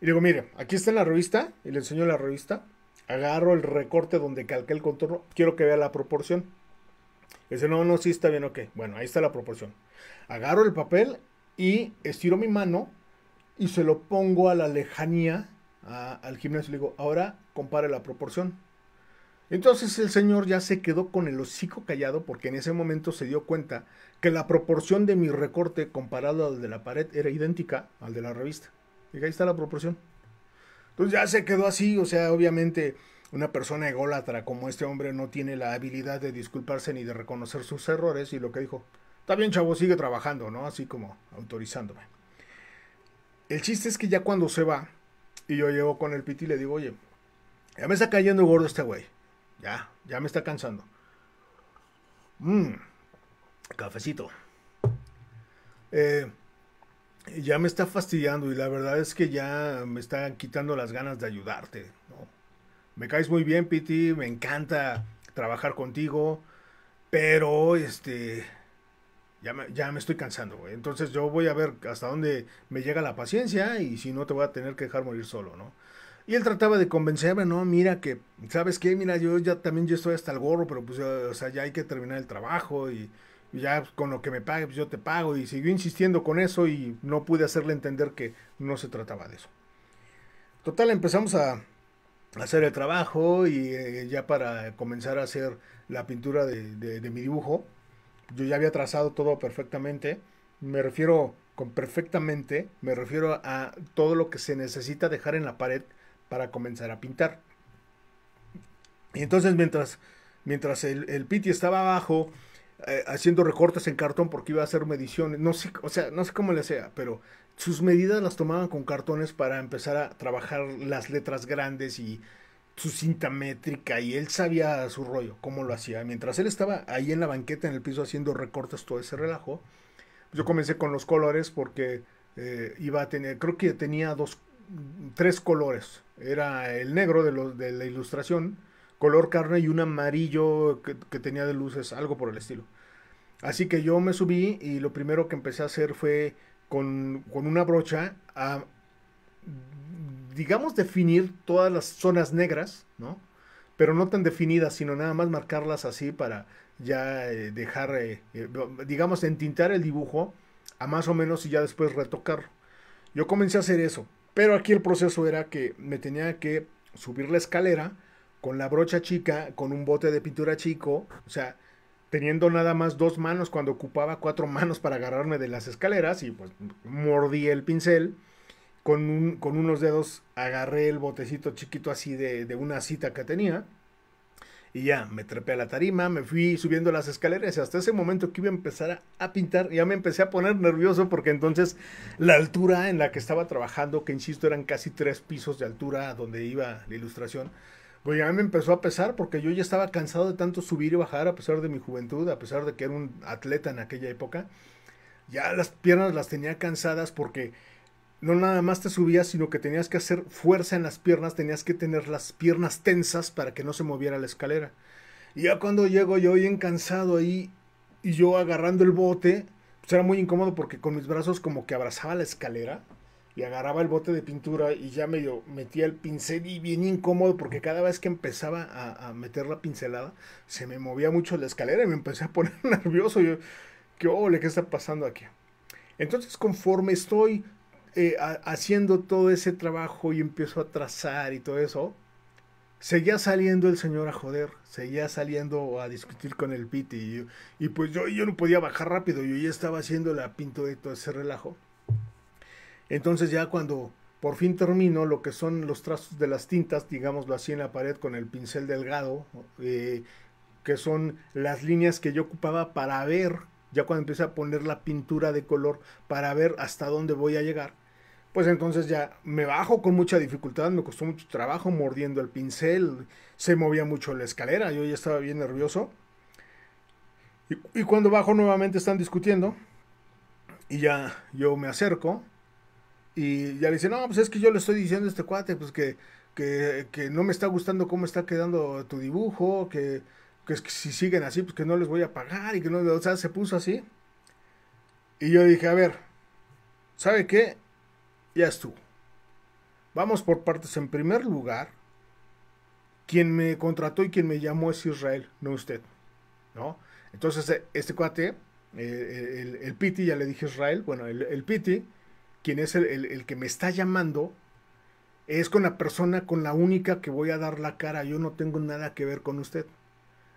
Y digo, mire, aquí está la revista, y le enseño la revista agarro el recorte donde calqué el contorno, quiero que vea la proporción. Dice, no, no, sí está bien, ok. Bueno, ahí está la proporción. Agarro el papel y estiro mi mano y se lo pongo a la lejanía al gimnasio. Le digo, ahora compare la proporción. Entonces el señor ya se quedó con el hocico callado porque en ese momento se dio cuenta que la proporción de mi recorte comparado al de la pared era idéntica al de la revista. Y ahí está la proporción. Entonces ya se quedó así, o sea, obviamente una persona ególatra como este hombre no tiene la habilidad de disculparse ni de reconocer sus errores y lo que dijo, está bien chavo, sigue trabajando, ¿no? Así como autorizándome. El chiste es que ya cuando se va, y yo llego con el piti y le digo, oye, ya me está cayendo gordo este güey, ya, ya me está cansando. Mmm, cafecito. Eh, ya me está fastidiando y la verdad es que ya me están quitando las ganas de ayudarte. ¿no? Me caes muy bien, Piti, me encanta trabajar contigo, pero este ya me, ya me estoy cansando, güey. Entonces yo voy a ver hasta dónde me llega la paciencia y si no te voy a tener que dejar morir solo, ¿no? Y él trataba de convencerme, no, mira que, ¿sabes qué? Mira, yo ya también yo estoy hasta el gorro, pero pues, ya hay que terminar el trabajo y ya con lo que me pague, pues yo te pago. Y siguió insistiendo con eso y no pude hacerle entender que no se trataba de eso. Total, empezamos a hacer el trabajo y eh, ya para comenzar a hacer la pintura de, mi dibujo, yo ya había trazado todo perfectamente. Me refiero con perfectamente, me refiero a todo lo que se necesita dejar en la pared para comenzar a pintar. Y entonces mientras, mientras el, el Piti estaba abajo eh, haciendo recortes en cartón porque iba a hacer mediciones, no sé, o sea, no sé cómo le sea, pero sus medidas las tomaban con cartones para empezar a trabajar las letras grandes y su cinta métrica y él sabía su rollo, cómo lo hacía. Mientras él estaba ahí en la banqueta, en el piso, haciendo recortes, todo ese relajo, yo comencé con los colores porque eh, iba a tener, creo que tenía dos, tres colores. Era el negro de, los de la ilustración, color carne y un amarillo que, tenía de luces, algo por el estilo. Así que yo me subí y lo primero que empecé a hacer fue con, una brocha a, digamos, definir todas las zonas negras, ¿no? Pero no tan definidas, sino nada más marcarlas así para ya eh, dejar, eh, eh, digamos, entintar el dibujo a más o menos y ya después retocar. Yo comencé a hacer eso, pero aquí el proceso era que me tenía que subir la escalera, con la brocha chica, con un bote de pintura chico, o sea, teniendo nada más dos manos cuando ocupaba cuatro manos para agarrarme de las escaleras y pues mordí el pincel. Con, unos dedos agarré el botecito chiquito así de, una cita que tenía. Y ya, me trepé a la tarima, me fui subiendo las escaleras y hasta ese momento que iba a empezar a, pintar, ya me empecé a poner nervioso porque entonces la altura en la que estaba trabajando, que insisto eran casi tres pisos de altura donde iba la ilustración, pues ya me empezó a pesar porque yo ya estaba cansado de tanto subir y bajar a pesar de mi juventud, a pesar de que era un atleta en aquella época. Ya las piernas las tenía cansadas porque no nada más te subías, sino que tenías que hacer fuerza en las piernas, tenías que tener las piernas tensas para que no se moviera la escalera. Y ya cuando llego yo bien cansado ahí y yo agarrando el bote, pues era muy incómodo porque con mis brazos como que abrazaba la escalera y agarraba el bote de pintura y ya medio metía el pincel y bien incómodo porque cada vez que empezaba a, meter la pincelada se me movía mucho la escalera y me empecé a poner nervioso. Yo, ¿qué ole? ¿Qué está pasando aquí? Entonces conforme estoy eh, haciendo todo ese trabajo y empiezo a trazar y todo eso, seguía saliendo el señor a joder, seguía saliendo a discutir con el Piti. Y, pues yo, yo no podía bajar rápido, yo ya estaba haciendo la pinto y todo ese relajo. Entonces ya cuando por fin termino lo que son los trazos de las tintas, digámoslo así, en la pared con el pincel delgado, eh, que son las líneas que yo ocupaba para ver, ya cuando empecé a poner la pintura de color, para ver hasta dónde voy a llegar. Pues entonces ya me bajo con mucha dificultad, me costó mucho trabajo mordiendo el pincel, se movía mucho la escalera, yo ya estaba bien nervioso. Y, y cuando bajo nuevamente están discutiendo y ya yo me acerco y ya le dice, no, pues es que yo le estoy diciendo a este cuate, pues que, no me está gustando cómo está quedando tu dibujo, que, si siguen así, pues que no les voy a pagar y que no, o sea, se puso así. Y yo dije, a ver, ¿sabe qué? Ya estuvo. Vamos por partes. En primer lugar, quien me contrató y quien me llamó es Israel, no usted. ¿No? Entonces, este cuate, eh, el, el, Piti, ya le dije Israel, bueno, el, el Piti quien es el, que me está llamando, es con la persona con la única que voy a dar la cara. Yo no tengo nada que ver con usted.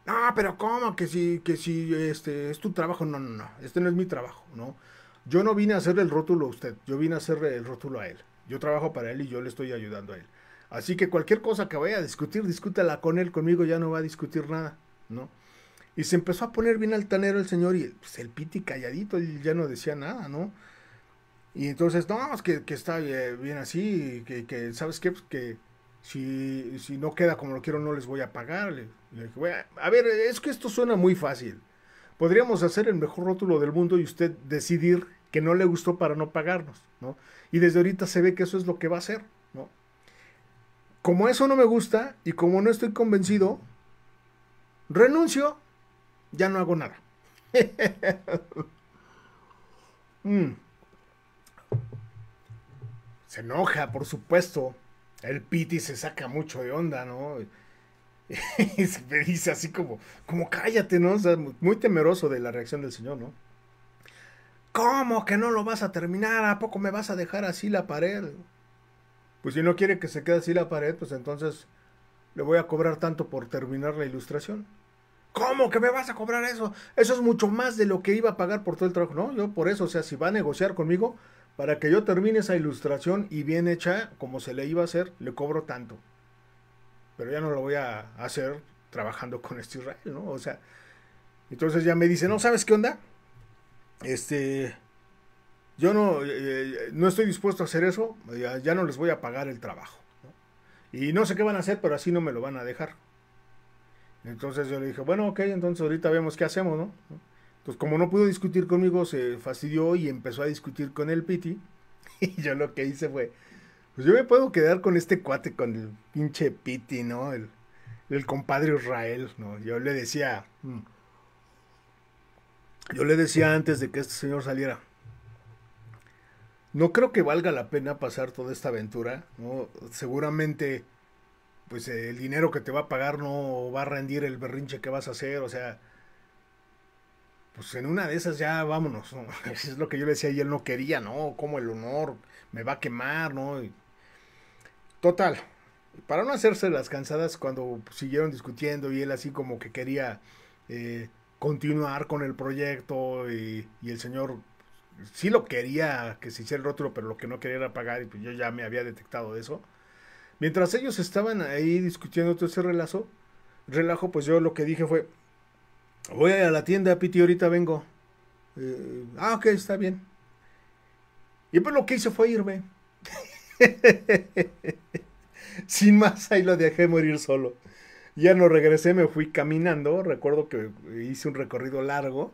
ah pero ¿cómo? Que si, que si este, es tu trabajo. No, no, no. Este no es mi trabajo, ¿no? Yo no vine a hacerle el rótulo a usted. Yo vine a hacerle el rótulo a él. Yo trabajo para él y yo le estoy ayudando a él. Así que cualquier cosa que vaya a discutir, discútala con él. Conmigo ya no va a discutir nada, ¿no? Y se empezó a poner bien altanero el señor y pues, el piti calladito, ya no decía nada, ¿no? Y entonces, no, vamos que, está eh, bien así, que, ¿sabes qué? Pues, que si, no queda como lo quiero, no les voy a pagar. a ver, es que esto suena muy fácil. Podríamos hacer el mejor rótulo del mundo y usted decidir que no le gustó para no pagarnos, ¿no? Y desde ahorita se ve que eso es lo que va a hacer, ¿no? Como eso no me gusta y como no estoy convencido, renuncio, ya no hago nada. mm. Se enoja, por supuesto. El Piti se saca mucho de onda, ¿no? Y se me dice así como, como cállate, ¿no? O sea, muy temeroso de la reacción del señor, ¿no? ¿Cómo que no lo vas a terminar? ¿A poco me vas a dejar así la pared? Pues si no quiere que se quede así la pared, pues entonces le voy a cobrar tanto por terminar la ilustración. ¿Cómo que me vas a cobrar eso? Eso es mucho más de lo que iba a pagar por todo el trabajo. No, yo por eso, o sea, si va a negociar conmigo, para que yo termine esa ilustración y bien hecha, como se le iba a hacer, le cobro tanto. Pero ya no lo voy a hacer trabajando con este Israel, ¿no? O sea, entonces ya me dice, no, ¿sabes qué onda? Este, yo no, eh, eh, no estoy dispuesto a hacer eso, ya, no les voy a pagar el trabajo. ¿no? Y no sé qué van a hacer, pero así no me lo van a dejar. Entonces yo le dije, bueno, ok, entonces ahorita vemos qué hacemos, ¿No? Entonces, pues, como no pudo discutir conmigo, se fastidió y empezó a discutir con el Piti. Y yo lo que hice fue, pues yo me puedo quedar con este cuate, con el pinche Piti, ¿no? El, el compadre Israel, ¿no? Yo le decía, mm". yo le decía antes de que este señor saliera, no creo que valga la pena pasar toda esta aventura, ¿no? Seguramente, pues el dinero que te va a pagar no va a rendir el berrinche que vas a hacer, o sea, pues en una de esas ya vámonos, Eso es lo que yo le decía y él no quería, ¿no? Como el honor, me va a quemar, ¿no? Total, para no hacerse las cansadas cuando siguieron discutiendo y él así como que quería eh, continuar con el proyecto y, el señor sí lo quería que se hiciera el rótulo, pero lo que no quería era pagar y pues yo ya me había detectado de eso. Mientras ellos estaban ahí discutiendo todo ese relajo, pues yo lo que dije fue, Voy a la tienda, Piti, ahorita vengo. Eh, ah, ok, está bien. Y pues lo que hice fue irme. Sin más, ahí lo dejé morir solo. Ya no regresé, me fui caminando. Recuerdo que hice un recorrido largo.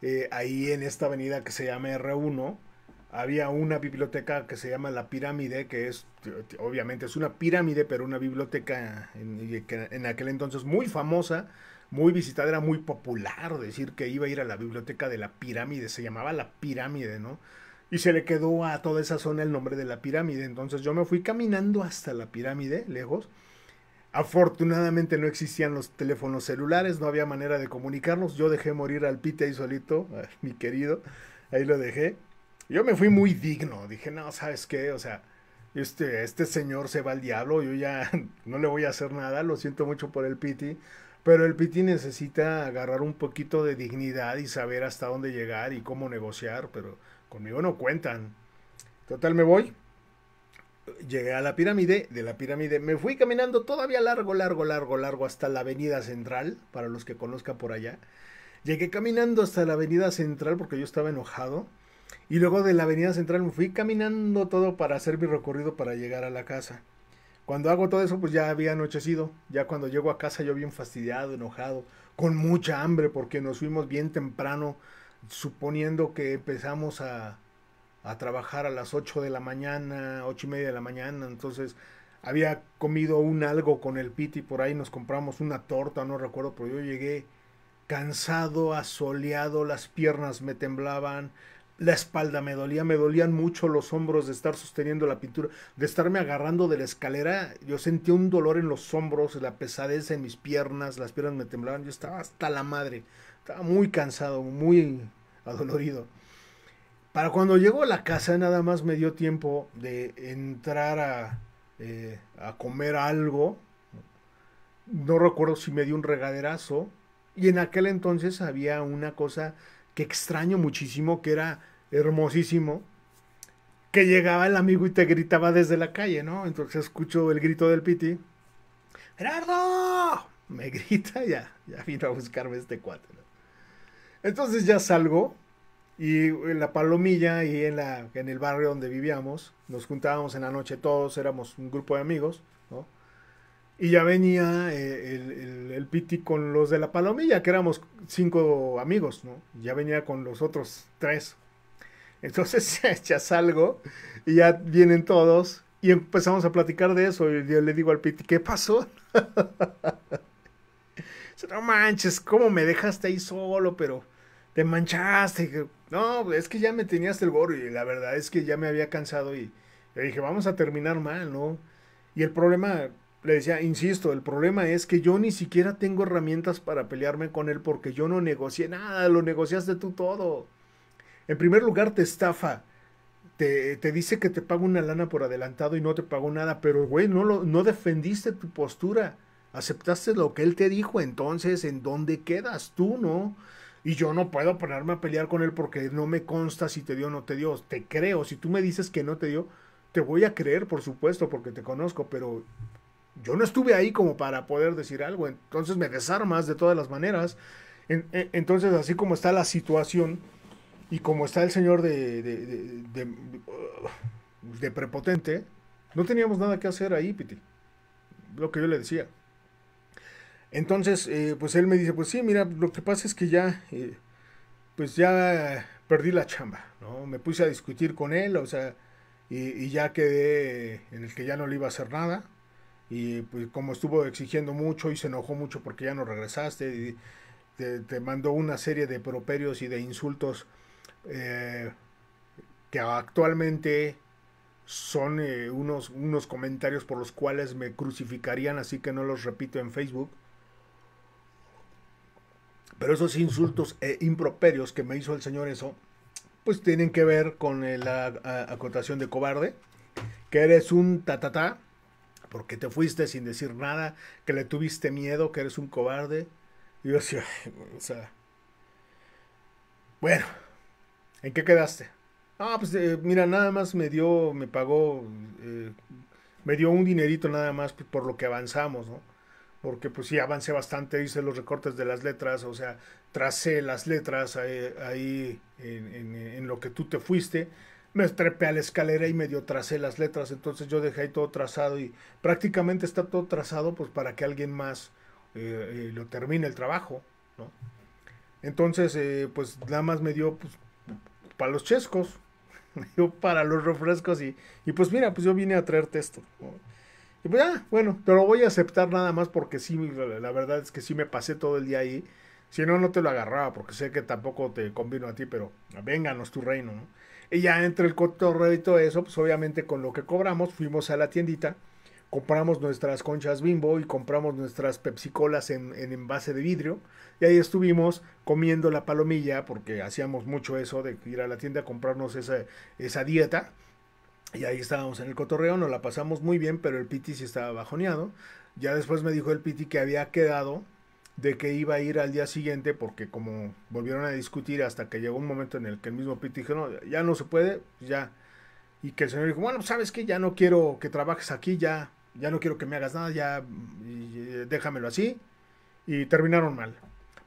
Eh, ahí en esta avenida que se llama R1 había una biblioteca que se llama La Pirámide, que es, obviamente es una pirámide, pero una biblioteca en, en aquel entonces muy famosa, muy visitada, era muy popular decir que iba a ir a la biblioteca de la pirámide, se llamaba la pirámide, ¿no? Y se le quedó a toda esa zona el nombre de la pirámide. Entonces yo me fui caminando hasta la pirámide, lejos. Afortunadamente no existían los teléfonos celulares, no había manera de comunicarnos. Yo dejé morir al Piti ahí solito, mi querido. Ahí lo dejé. Yo me fui muy digno. Dije, no, ¿sabes qué? O sea, este, este señor se va al diablo. Yo ya no le voy a hacer nada. Lo siento mucho por el Piti. Pero el Piti necesita agarrar un poquito de dignidad y saber hasta dónde llegar y cómo negociar, pero conmigo no cuentan. Total, me voy. Llegué a la pirámide, de la pirámide me fui caminando todavía largo, largo, largo, largo hasta la avenida central, para los que conozcan por allá. Llegué caminando hasta la avenida central porque yo estaba enojado. Y luego de la avenida central me fui caminando todo para hacer mi recorrido para llegar a la casa. Cuando hago todo eso, pues ya había anochecido. Ya cuando llego a casa yo bien fastidiado, enojado, con mucha hambre, porque nos fuimos bien temprano, suponiendo que empezamos a, a trabajar a las 8 de la mañana, ocho y media de la mañana. Entonces había comido un algo con el piti por ahí, nos compramos una torta, no recuerdo, pero yo llegué cansado, asoleado, las piernas me temblaban, la espalda me dolía, me dolían mucho los hombros de estar sosteniendo la pintura, de estarme agarrando de la escalera. Yo sentía un dolor en los hombros, la pesadez en mis piernas, las piernas me temblaban. Yo estaba hasta la madre, estaba muy cansado, muy adolorido. Para cuando llego a la casa, nada más me dio tiempo de entrar a, eh, a comer algo. No recuerdo si me dio un regaderazo. Y en aquel entonces había una cosa que extraño muchísimo, que era hermosísimo, que llegaba el amigo y te gritaba desde la calle, ¿no? Entonces escucho el grito del Piti. ¡Gerardo! Me grita, ya, ya vino a buscarme este cuate. ¿no? Entonces ya salgo y en la palomilla y en, la, en el barrio donde vivíamos, nos juntábamos en la noche todos, éramos un grupo de amigos, ¿no? Y ya venía eh, el, el, Piti con los de la palomilla, que éramos cinco amigos, ¿no? Ya venía con los otros tres. Entonces ya salgo y ya vienen todos y empezamos a platicar de eso. Y yo le digo al Piti, ¿qué pasó? no manches, ¿cómo me dejaste ahí solo? Pero te manchaste. No, es que ya me tenías el gorro y la verdad es que ya me había cansado y le dije, vamos a terminar mal, ¿no? Y el problema le decía, insisto, el problema es que yo ni siquiera tengo herramientas para pelearme con él porque yo no negocié nada, lo negociaste tú todo. En primer lugar, te estafa. Te, te dice que te pago una lana por adelantado y no te pagó nada, pero güey, no, no defendiste tu postura. Aceptaste lo que él te dijo, entonces, ¿en dónde quedas tú, no? Y yo no puedo ponerme a pelear con él porque no me consta si te dio o no te dio. Te creo. Si tú me dices que no te dio, te voy a creer, por supuesto, porque te conozco, pero yo no estuve ahí como para poder decir algo, entonces me desarmas de todas las maneras. E, entonces, así como está la situación y como está el señor de, uh, de, prepotente, no teníamos nada que hacer ahí, Piti. Lo que yo le decía. Entonces, eh, pues él me dice, pues sí, mira, lo que pasa es que ya, eh, pues ya perdí la chamba, ¿no? Me puse a discutir con él, o sea, y, y ya quedé en el que ya no le iba a hacer nada y pues como estuvo exigiendo mucho y se enojó mucho porque ya no regresaste te, mandó una serie de properios y de insultos eh, que actualmente son eh, unos, unos comentarios por los cuales me crucificarían, así que no los repito en Facebook. Pero esos insultos e improperios que me hizo el señor eso, pues tienen que ver con la acotación de cobarde, que eres un tatatá, porque te fuiste sin decir nada, que le tuviste miedo, que eres un cobarde. Y yo decía, o sea, bueno, ¿en qué quedaste? Ah, pues eh, mira, nada más me dio, me pagó, eh, me dio un dinerito nada más pues, por lo que avanzamos, ¿no? Porque pues sí, avancé bastante, hice los recortes de las letras, o sea, tracé las letras eh, ahí, en lo que tú te fuiste me estrepé a la escalera y medio tracé las letras, entonces yo dejé ahí todo trazado y prácticamente está todo trazado pues para que alguien más eh, eh, lo termine el trabajo, ¿no? Entonces, eh, pues nada más me dio pues, para los chescos, me para los refrescos y, y pues mira, pues yo vine a traerte esto. Y pues ya, ah, bueno, te lo voy a aceptar nada más porque sí, la verdad es que sí me pasé todo el día ahí. Si no, no te lo agarraba porque sé que tampoco te convino a ti, pero vénganos tu reino, ¿no? Y ya entre el cotorreo y todo eso, pues obviamente con lo que cobramos, fuimos a la tiendita, compramos nuestras conchas bimbo y compramos nuestras pepsicolas en, en envase de vidrio. Y ahí estuvimos comiendo la palomilla, porque hacíamos mucho eso de ir a la tienda a comprarnos esa, esa dieta. Y ahí estábamos en el cotorreo, nos la pasamos muy bien, pero el piti sí estaba bajoneado. Ya después me dijo el piti que había quedado de que iba a ir al día siguiente porque como volvieron a discutir hasta que llegó un momento en el que el mismo Piti dijo, no, ya no se puede, pues ya. Y que el señor dijo, bueno, pues, sabes que ya no quiero que trabajes aquí, ya, ya no quiero que me hagas nada, ya eh, déjamelo así. Y terminaron mal.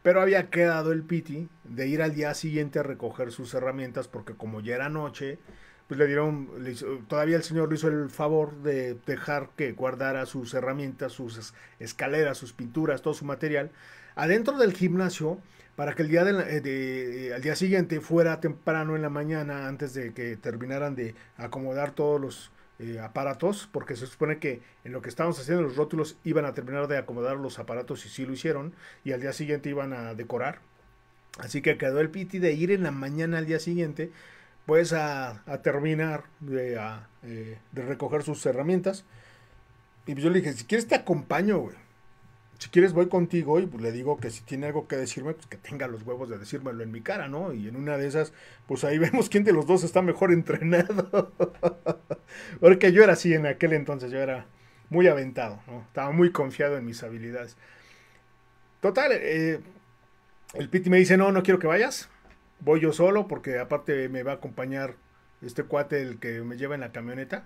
Pero había quedado el Piti de ir al día siguiente a recoger sus herramientas porque como ya era noche, pues le dieron, todavía el señor le hizo el favor de dejar que guardara sus herramientas, sus escaleras, sus pinturas, todo su material, adentro del gimnasio, para que el día, de eh, eh, al día siguiente fuera temprano en la mañana, antes de que terminaran de acomodar todos los eh, aparatos, porque se supone que en lo que estábamos haciendo los rótulos iban a terminar de acomodar los aparatos y sí lo hicieron, y al día siguiente iban a decorar. Así que quedó el piti de ir en la mañana al día siguiente pues a, terminar eh, de, recoger sus herramientas. Y pues yo le dije, si quieres te acompaño, güey. Si quieres voy contigo y pues, le digo que si tiene algo que decirme, pues que tenga los huevos de decírmelo en mi cara, ¿no? Y en una de esas, pues ahí vemos quién de los dos está mejor entrenado. Porque yo era así en aquel entonces, yo era muy aventado, ¿no? Estaba muy confiado en mis habilidades. Total, eh, el Piti me dice, no, no quiero que vayas voy yo solo porque aparte me va a acompañar este cuate el que me lleva en la camioneta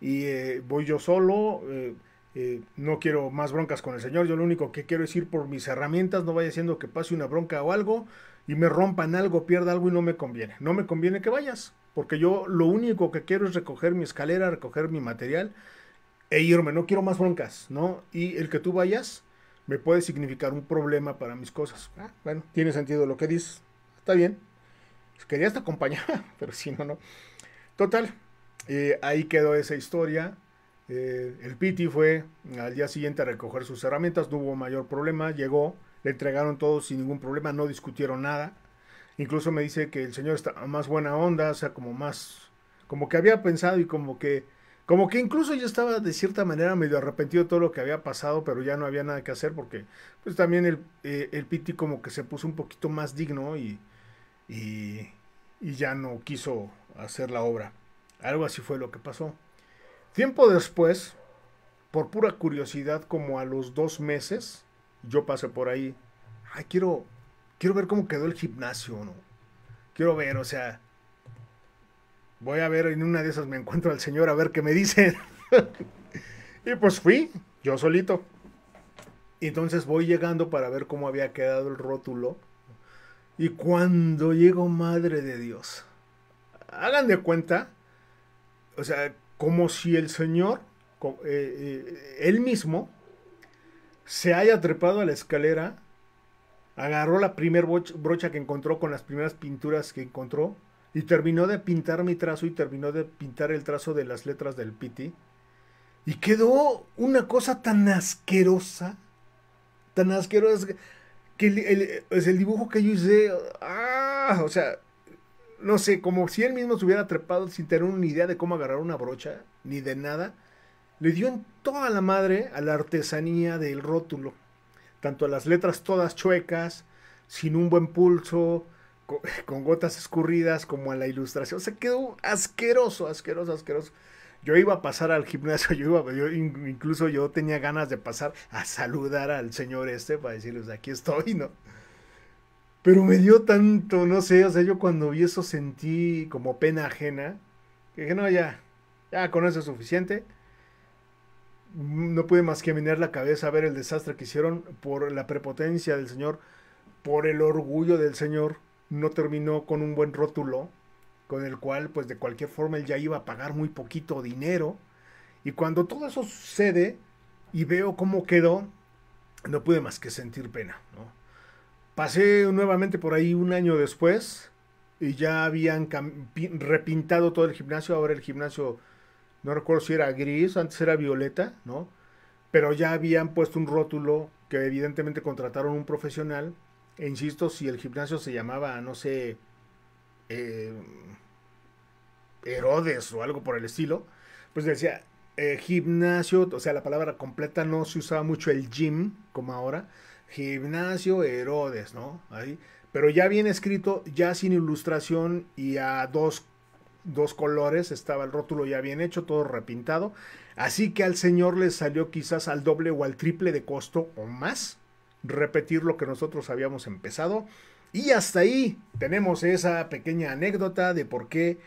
y eh, voy yo solo eh, eh, no quiero más broncas con el señor yo lo único que quiero es ir por mis herramientas no vaya siendo que pase una bronca o algo y me rompan algo pierda algo y no me conviene no me conviene que vayas porque yo lo único que quiero es recoger mi escalera recoger mi material e irme no quiero más broncas no y el que tú vayas me puede significar un problema para mis cosas ah, bueno tiene sentido lo que dices está bien. Pues, quería estar acompañada, pero si no, no. Total, eh, ahí quedó esa historia. Eh, el Piti fue al día siguiente a recoger sus herramientas, no hubo mayor problema, llegó, le entregaron todo sin ningún problema, no discutieron nada. Incluso me dice que el señor está más buena onda, o sea, como más, como que había pensado y como que, como que incluso yo estaba de cierta manera medio arrepentido de todo lo que había pasado, pero ya no había nada que hacer porque, pues también el, eh, el Piti como que se puso un poquito más digno y, y, ya no quiso hacer la obra. Algo así fue lo que pasó. Tiempo después, por pura curiosidad, como a los dos meses, yo pasé por ahí. Ay, quiero, quiero ver cómo quedó el gimnasio, ¿no? Quiero ver, o sea, voy a ver, en una de esas me encuentro al señor a ver qué me dice. y pues fui, yo solito. Entonces voy llegando para ver cómo había quedado el rótulo y cuando llego, madre de Dios, hagan de cuenta, o sea, como si el Señor, eh, eh, él mismo, se haya trepado a la escalera, agarró la primera brocha que encontró con las primeras pinturas que encontró y terminó de pintar mi trazo y terminó de pintar el trazo de las letras del Piti. Y quedó una cosa tan asquerosa, tan asquerosa. Es pues, el, dibujo que yo hice, ah, o sea, no sé, como si él mismo se hubiera trepado sin tener una idea de cómo agarrar una brocha, ni de nada, le dio en toda la madre a la artesanía del rótulo, tanto a las letras todas chuecas, sin un buen pulso, con, gotas escurridas, como a la ilustración, o se quedó asqueroso, asqueroso, asqueroso yo iba a pasar al gimnasio, yo iba, incluso yo tenía ganas de pasar a saludar al señor este para decirles, aquí estoy, ¿no? Pero me dio tanto, no sé, o sea, yo cuando vi eso sentí como pena ajena, que dije, no, ya, ya con eso es suficiente. No pude más que menear la cabeza a ver el desastre que hicieron por la prepotencia del señor, por el orgullo del señor, no terminó con un buen rótulo con el cual pues de cualquier forma él ya iba a pagar muy poquito dinero. Y cuando todo eso sucede y veo cómo quedó, no pude más que sentir pena. Pasé nuevamente por ahí un año después y ya habían repintado todo el gimnasio. Ahora el gimnasio, no recuerdo si era gris, antes era violeta, ¿no? Pero ya habían puesto un rótulo que evidentemente contrataron un profesional. E insisto, si el gimnasio se llamaba, no sé, eh, Herodes o algo por el estilo, pues decía eh, gimnasio, o sea, la palabra completa no se usaba mucho el gym como ahora, gimnasio Herodes, ¿no? Ahí, pero ya bien escrito, ya sin ilustración y a dos, dos colores, estaba el rótulo ya bien hecho, todo repintado, así que al señor le salió quizás al doble o al triple de costo o más repetir lo que nosotros habíamos empezado. Y hasta ahí tenemos esa pequeña anécdota de por qué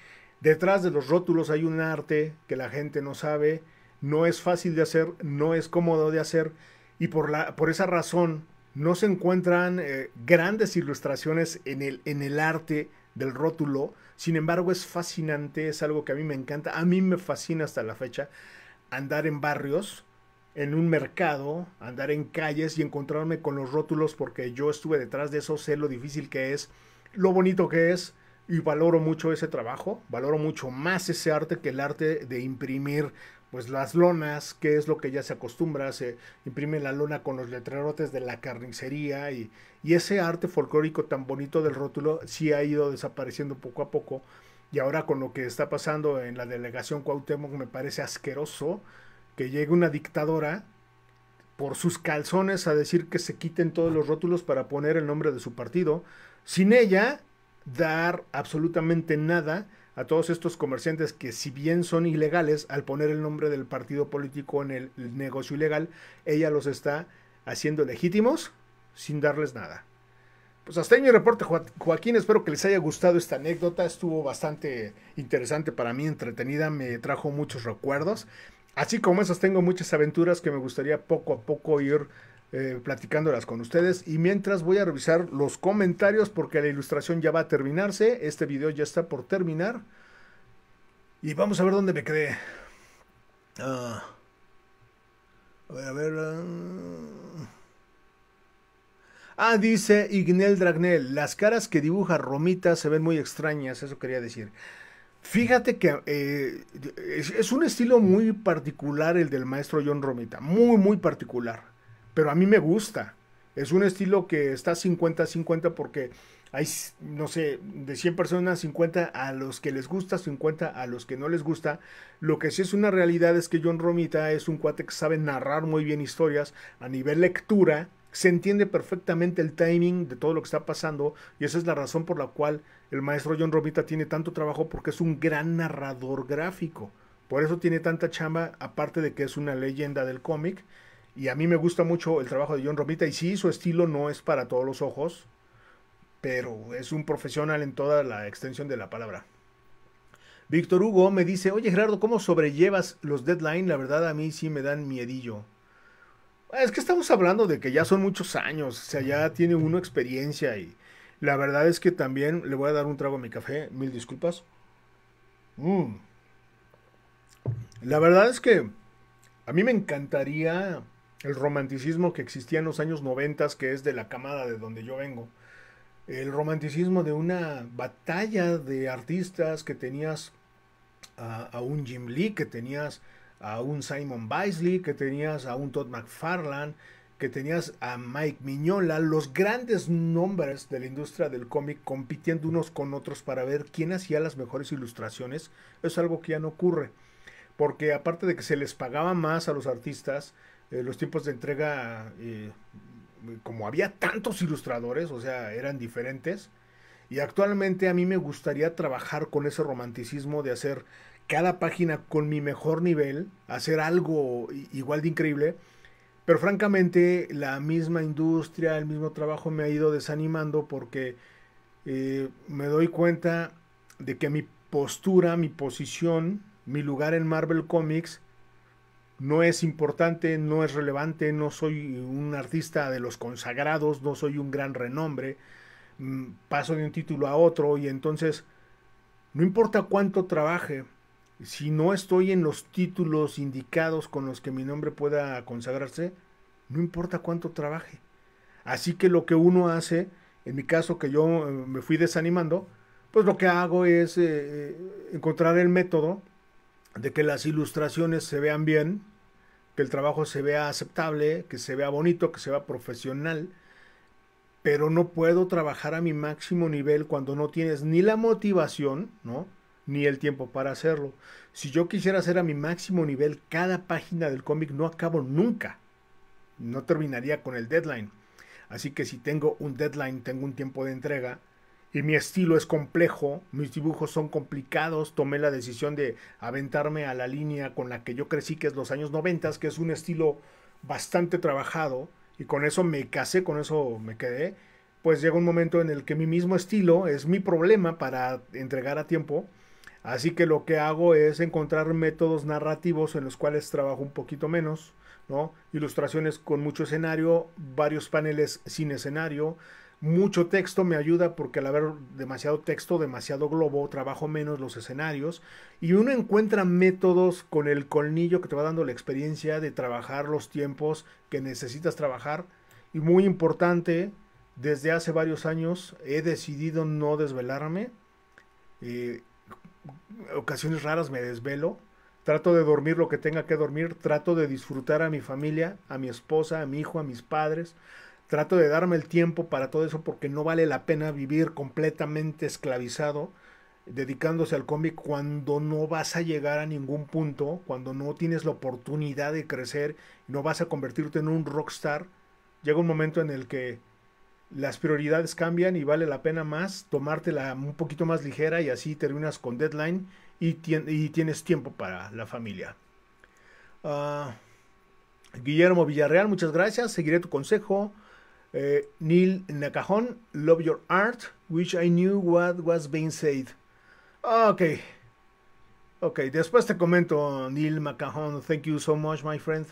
Detrás de los rótulos hay un arte que la gente no sabe, no es fácil de hacer, no es cómodo de hacer y por, la, por esa razón no se encuentran eh, grandes ilustraciones en el, en el arte del rótulo. Sin embargo, es fascinante, es algo que a mí me encanta, a mí me fascina hasta la fecha andar en barrios, en un mercado, andar en calles y encontrarme con los rótulos porque yo estuve detrás de eso, sé lo difícil que es, lo bonito que es y valoro mucho ese trabajo, valoro mucho más ese arte que el arte de imprimir pues las lonas, que es lo que ya se acostumbra, se imprime la lona con los letrerotes de la carnicería y, ese arte folclórico tan bonito del rótulo sí ha ido desapareciendo poco a poco y ahora con lo que está pasando en la delegación Cuauhtémoc me parece asqueroso que llegue una dictadora por sus calzones a decir que se quiten todos los rótulos para poner el nombre de su partido. Sin ella, dar absolutamente nada a todos estos comerciantes que si bien son ilegales, al poner el nombre del partido político en el negocio ilegal, ella los está haciendo legítimos sin darles nada. Pues hasta ahí mi reporte, Joaquín. Espero que les haya gustado esta anécdota. Estuvo bastante interesante para mí, entretenida, me trajo muchos recuerdos. Así como esas, tengo muchas aventuras que me gustaría poco a poco ir eh, platicándolas con ustedes. Y mientras voy a revisar los comentarios porque la ilustración ya va a terminarse. Este video ya está por terminar. Y vamos a ver dónde me quedé. Ah, a ver, a ver. Ah, ah dice Ignel Dragnel, las caras que dibuja Romita se ven muy extrañas, eso quería decir. Fíjate que eh, es, un estilo muy particular el del maestro John Romita, muy, muy particular pero a mí me gusta. Es un estilo que está 50-50 porque hay, no sé, de 100 personas, 50 a los que les gusta, 50 a los que no les gusta. Lo que sí es una realidad es que John Romita es un cuate que sabe narrar muy bien historias a nivel lectura. Se entiende perfectamente el timing de todo lo que está pasando y esa es la razón por la cual el maestro John Romita tiene tanto trabajo porque es un gran narrador gráfico. Por eso tiene tanta chamba, aparte de que es una leyenda del cómic y a mí me gusta mucho el trabajo de John Romita. Y sí, su estilo no es para todos los ojos, pero es un profesional en toda la extensión de la palabra. Víctor Hugo me dice, oye Gerardo, ¿cómo sobrellevas los deadlines? La verdad a mí sí me dan miedillo. Es que estamos hablando de que ya son muchos años, o sea, ya tiene uno experiencia y la verdad es que también le voy a dar un trago a mi café, mil disculpas. Mm. La verdad es que a mí me encantaría el romanticismo que existía en los años 90, que es de la camada de donde yo vengo, el romanticismo de una batalla de artistas que tenías a, un Jim Lee, que tenías a un Simon Beisley que tenías a un Todd McFarlane, que tenías a Mike Mignola los grandes nombres de la industria del cómic compitiendo unos con otros para ver quién hacía las mejores ilustraciones, es algo que ya no ocurre. Porque aparte de que se les pagaba más a los artistas, eh, los tiempos de entrega, eh, como había tantos ilustradores, o sea, eran diferentes. Y actualmente a mí me gustaría trabajar con ese romanticismo de hacer cada página con mi mejor nivel, hacer algo igual de increíble. Pero francamente la misma industria, el mismo trabajo me ha ido desanimando porque eh, me doy cuenta de que mi postura, mi posición, mi lugar en Marvel Comics no es importante, no es relevante, no soy un artista de los consagrados, no soy un gran renombre, mm, paso de un título a otro y entonces no importa cuánto trabaje, si no estoy en los títulos indicados con los que mi nombre pueda consagrarse, no importa cuánto trabaje. Así que lo que uno hace, en mi caso que yo eh, me fui desanimando, pues lo que hago es eh, eh, encontrar el método de que las ilustraciones se vean bien, que el trabajo se vea aceptable, que se vea bonito, que se vea profesional, pero no puedo trabajar a mi máximo nivel cuando no tienes ni la motivación, ¿no? ni el tiempo para hacerlo. Si yo quisiera hacer a mi máximo nivel cada página del cómic, no acabo nunca. No terminaría con el deadline. Así que si tengo un deadline, tengo un tiempo de entrega, y mi estilo es complejo, mis dibujos son complicados, tomé la decisión de aventarme a la línea con la que yo crecí, que es los años 90, que es un estilo bastante trabajado, y con eso me casé, con eso me quedé, pues llega un momento en el que mi mismo estilo es mi problema para entregar a tiempo, así que lo que hago es encontrar métodos narrativos en los cuales trabajo un poquito menos, ¿no? Ilustraciones con mucho escenario, varios paneles sin escenario, mucho texto me ayuda porque al haber demasiado texto, demasiado globo, trabajo menos los escenarios y uno encuentra métodos con el colnillo que te va dando la experiencia de trabajar los tiempos que necesitas trabajar. Y muy importante, desde hace varios años he decidido no desvelarme. Eh, ocasiones raras me desvelo. Trato de dormir lo que tenga que dormir. Trato de disfrutar a mi familia, a mi esposa, a mi hijo, a mis padres. Trato de darme el tiempo para todo eso porque no vale la pena vivir completamente esclavizado dedicándose al cómic cuando no vas a llegar a ningún punto, cuando no tienes la oportunidad de crecer, no vas a convertirte en un rockstar. Llega un momento en el que las prioridades cambian y vale la pena más tomártela un poquito más ligera y así terminas con deadline y, y tienes tiempo para la familia. Ah, Guillermo Villarreal, muchas gracias, seguiré tu consejo. Eh, Neil Macajón... Love Your Art, which I knew what was being said. Ok. Ok, después te comento, Neil Macajón... Thank you so much, my friend.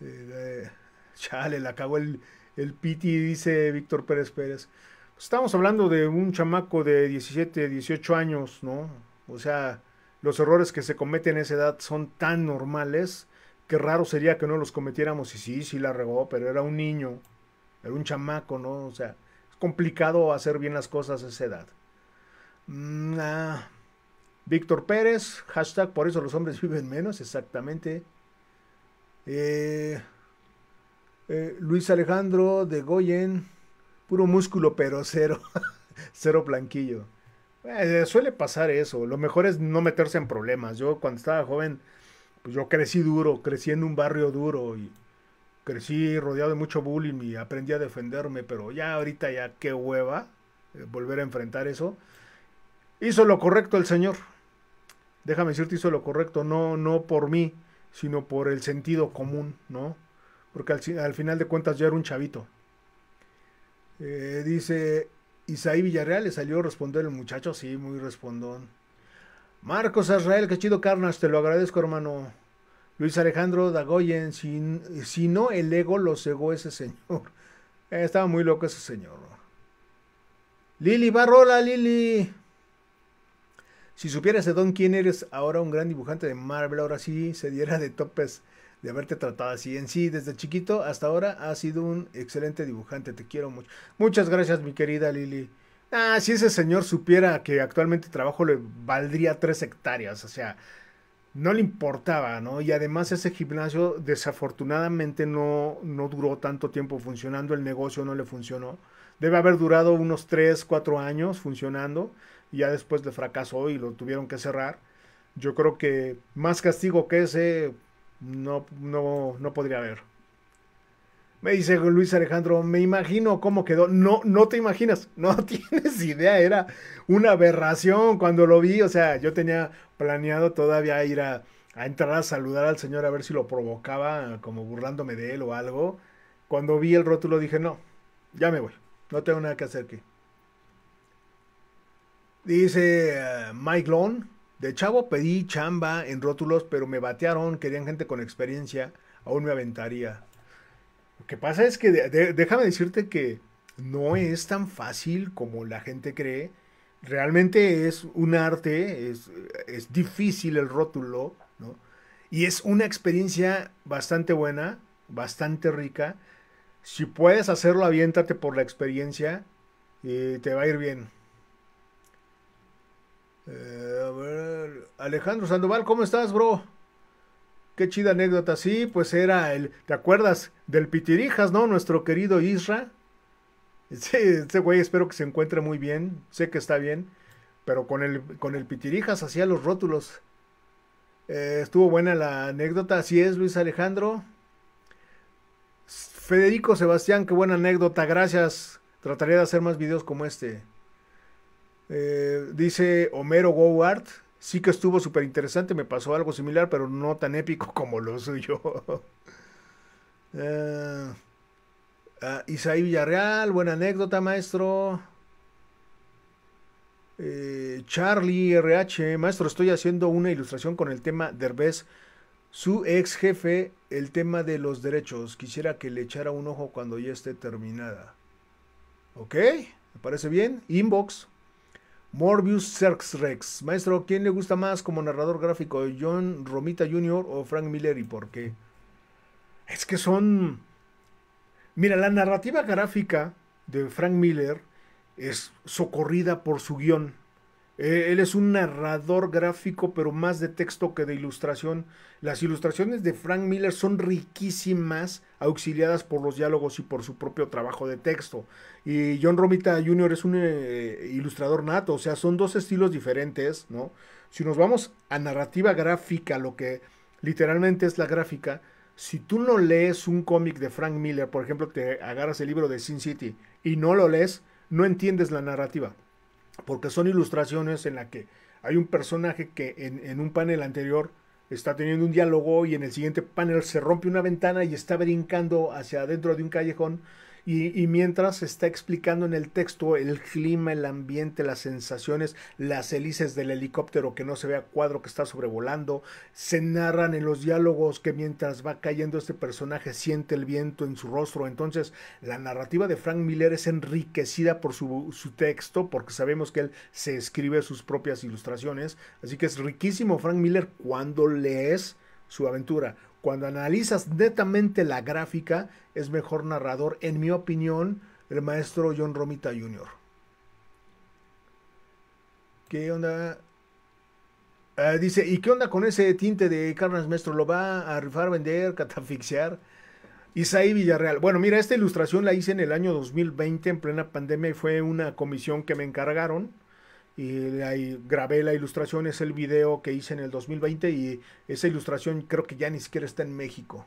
Eh, eh, chale, la cagó el, el piti, dice Víctor Pérez Pérez. Pues estamos hablando de un chamaco de 17, 18 años, ¿no? O sea, los errores que se cometen en esa edad son tan normales que raro sería que no los cometiéramos. Y sí, sí la regó, pero era un niño era un chamaco, ¿no? O sea, es complicado hacer bien las cosas a esa edad. Mm, ah, Víctor Pérez, hashtag por eso los hombres viven menos, exactamente. Eh, eh, Luis Alejandro de Goyen, puro músculo pero cero, cero blanquillo. Eh, suele pasar eso, lo mejor es no meterse en problemas. Yo cuando estaba joven, pues yo crecí duro, crecí en un barrio duro y crecí rodeado de mucho bullying y aprendí a defenderme, pero ya ahorita ya qué hueva eh, volver a enfrentar eso. Hizo lo correcto el Señor. Déjame decirte, hizo lo correcto, no, no por mí, sino por el sentido común, ¿no? Porque al, final de cuentas yo era un chavito. Eh, dice Isaí Villarreal, le salió a responder el muchacho, sí, muy respondón. Marcos Azrael, qué chido carnas, te lo agradezco hermano. Luis Alejandro Dagoyen, si, no el ego lo cegó ese señor. Eh, estaba muy loco ese señor. Lili Barrola, Lili. Si supieras de Don quién eres ahora un gran dibujante de Marvel, ahora sí se diera de topes de haberte tratado así. En sí, desde chiquito hasta ahora ha sido un excelente dibujante, te quiero mucho. Muchas gracias, mi querida Lili. Ah, si ese señor supiera que actualmente trabajo le valdría tres hectáreas, o sea, no le importaba, ¿no? Y además ese gimnasio desafortunadamente no, no duró tanto tiempo funcionando, el negocio no le funcionó. Debe haber durado unos 3, 4 años funcionando y ya después le fracasó y lo tuvieron que cerrar. Yo creo que más castigo que ese no, no, no podría haber. Me dice Luis Alejandro, me imagino cómo quedó. No, no te imaginas, no tienes idea, era una aberración cuando lo vi. O sea, yo tenía planeado todavía ir a, entrar a saludar al señor a ver si lo provocaba, como burlándome de él o algo. Cuando vi el rótulo dije, no, ya me voy, no tengo nada que hacer aquí. Dice eh, Mike Long de chavo pedí chamba en rótulos, pero me batearon, querían gente con experiencia, aún me aventaría. Lo que pasa es que déjame decirte que no es tan fácil como la gente cree realmente es un arte, es, difícil el rótulo, ¿no? Y es una experiencia bastante buena, bastante rica. Si puedes hacerlo, aviéntate por la experiencia te va a ir bien. Eh, a ver, Alejandro Sandoval, ¿cómo estás, bro? Qué chida anécdota. Sí, pues era el. ¿Te acuerdas del Pitirijas, no? Nuestro querido Isra. Sí, ese güey espero que se encuentre muy bien, sé que está bien, pero con el, con el pitirijas hacía los rótulos. Eh, estuvo buena la anécdota, así es, Luis Alejandro. Federico Sebastián, qué buena anécdota, gracias. Trataré de hacer más videos como este. Eh, dice Homero Goward, sí que estuvo súper interesante, me pasó algo similar, pero no tan épico como lo suyo. eh, Ah, Isaí Villarreal, buena anécdota, maestro. Eh, Charlie RH, maestro, estoy haciendo una ilustración con el tema Derbez, su ex jefe, el tema de los derechos. Quisiera que le echara un ojo cuando ya esté terminada. ¿Ok? ¿Me parece bien? Inbox. Morbius Serx Maestro, ¿quién le gusta más como narrador gráfico? ¿John Romita Jr. o Frank Miller? ¿Y por qué? Es que son Mira, la narrativa gráfica de Frank Miller es socorrida por su guión. Eh, él es un narrador gráfico, pero más de texto que de ilustración. Las ilustraciones de Frank Miller son riquísimas, auxiliadas por los diálogos y por su propio trabajo de texto. Y John Romita Jr. es un eh, ilustrador nato, o sea, son dos estilos diferentes, ¿no? Si nos vamos a narrativa gráfica, lo que literalmente es la gráfica, si tú no lees un cómic de Frank Miller, por ejemplo, te agarras el libro de Sin City y no lo lees, no entiendes la narrativa, porque son ilustraciones en la que hay un personaje que en, en un panel anterior está teniendo un diálogo y en el siguiente panel se rompe una ventana y está brincando hacia adentro de un callejón y, mientras mientras está explicando en el texto el clima, el ambiente, las sensaciones, las hélices del helicóptero que no se vea cuadro que está sobrevolando, se narran en los diálogos que mientras va cayendo este personaje siente el viento en su rostro. Entonces la narrativa de Frank Miller es enriquecida por su, su texto porque sabemos que él se escribe sus propias ilustraciones. Así que es riquísimo Frank Miller cuando lees su aventura. Cuando analizas netamente la gráfica, es mejor narrador, en mi opinión, el maestro John Romita Jr. ¿Qué onda? Ah, dice, ¿y qué onda con ese tinte de Carnes Maestro? ¿Lo va a rifar, vender, catafixiar? Isaí Villarreal. Bueno, mira, esta ilustración la hice en el año 2020, en plena pandemia, y fue una comisión que me encargaron y, la, grabé la ilustración, es el video que hice en el 2020 y esa ilustración creo que ya ni siquiera está en México.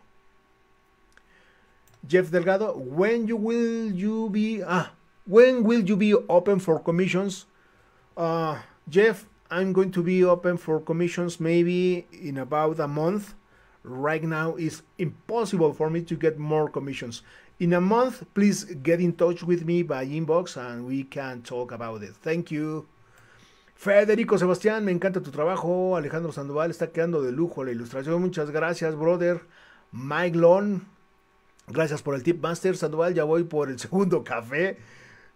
Jeff Delgado, when you will you be ah when will you be open for commissions? Uh, Jeff, I'm going to be open for commissions maybe in about a month. Right now it's impossible for me to get more commissions. In a month, please get in touch with me by inbox and we can talk about it. Thank you. Federico Sebastián, me encanta tu trabajo. Alejandro Sandoval está quedando de lujo la ilustración. Muchas gracias, brother. Mike Lon, gracias por el tip, Master. Sandoval, ya voy por el segundo café.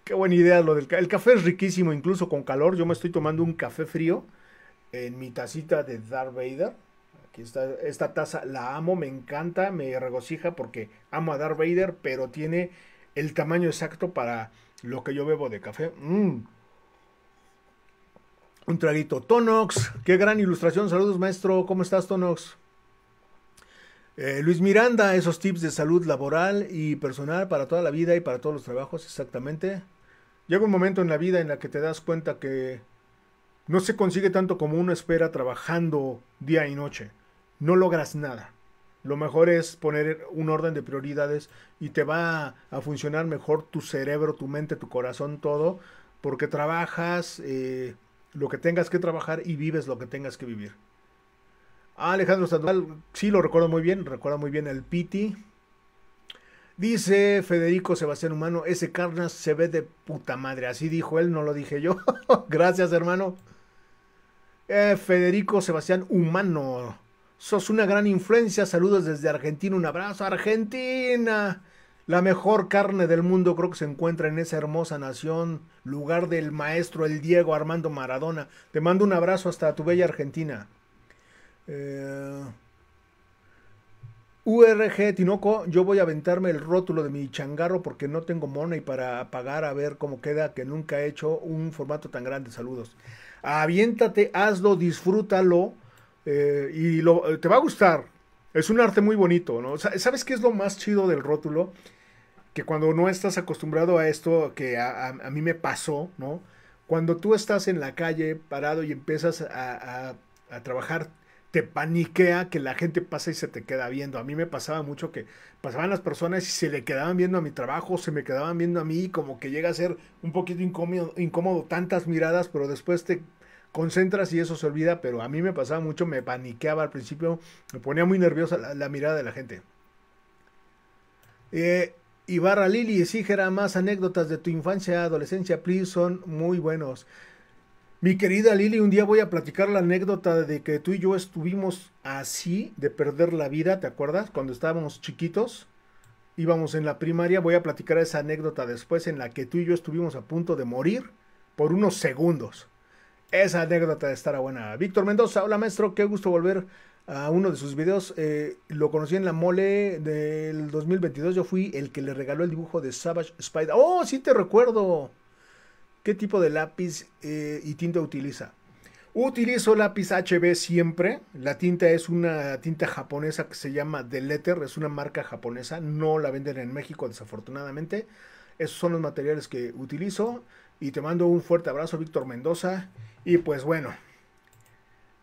Qué buena idea lo del café. El café es riquísimo, incluso con calor. Yo me estoy tomando un café frío en mi tacita de Darth Vader. Aquí está, esta taza la amo, me encanta, me regocija porque amo a Darth Vader, pero tiene el tamaño exacto para lo que yo bebo de café. Mm un traguito. Tonox, qué gran ilustración. Saludos, maestro. ¿Cómo estás, Tonox? Eh, Luis Miranda, esos tips de salud laboral y personal para toda la vida y para todos los trabajos, exactamente. Llega un momento en la vida en la que te das cuenta que no se consigue tanto como uno espera trabajando día y noche. No logras nada. Lo mejor es poner un orden de prioridades y te va a funcionar mejor tu cerebro, tu mente, tu corazón, todo, porque trabajas, eh, lo que tengas que trabajar y vives lo que tengas que vivir. Ah, Alejandro Sandoval, sí lo recuerdo muy bien, recuerda muy bien el Piti. Dice Federico Sebastián Humano, ese Carnas se ve de puta madre. Así dijo él, no lo dije yo. Gracias, hermano. Eh, Federico Sebastián Humano, sos una gran influencia. Saludos desde Argentina, un abrazo, Argentina. La mejor carne del mundo creo que se encuentra en esa hermosa nación, lugar del maestro el Diego Armando Maradona. Te mando un abrazo hasta tu bella Argentina. Eh, URG Tinoco, yo voy a aventarme el rótulo de mi changarro porque no tengo y para pagar a ver cómo queda, que nunca he hecho un formato tan grande. Saludos. Aviéntate, hazlo, disfrútalo eh, y te va a gustar. Es un arte muy bonito, ¿no? ¿Sabes qué es lo más chido del rótulo? Que cuando no estás acostumbrado a esto, que a, mí me pasó, ¿no? Cuando tú estás en la calle parado y empiezas a, trabajar te paniquea que la gente pasa y se te queda viendo. A mí me pasaba mucho que pasaban las personas y se le quedaban viendo a mi trabajo, se me quedaban viendo a mí, como que llega a ser un poquito incómodo, incómodo tantas miradas, pero después te, concentras y eso se olvida, pero a mí me pasaba mucho, me paniqueaba al principio, me ponía muy nerviosa la, mirada de la gente. Eh, Ibarra Lili, era más anécdotas de tu infancia, adolescencia, please, son muy buenos. Mi querida Lili, un día voy a platicar la anécdota de que tú y yo estuvimos así de perder la vida, ¿te acuerdas? Cuando estábamos chiquitos, íbamos en la primaria, voy a platicar esa anécdota después en la que tú y yo estuvimos a punto de morir por unos segundos. Esa anécdota estará buena. Víctor Mendoza, hola maestro, qué gusto volver a uno de sus videos. Eh, lo conocí en la mole del 2022. Yo fui el que le regaló el dibujo de Savage Spider. ¡Oh, sí te recuerdo! ¿Qué tipo de lápiz eh, y tinta utiliza? Utilizo lápiz HB siempre. La tinta es una tinta japonesa que se llama The Letter. Es una marca japonesa. No la venden en México, desafortunadamente. Esos son los materiales que utilizo. Y te mando un fuerte abrazo, Víctor Mendoza. Y pues bueno,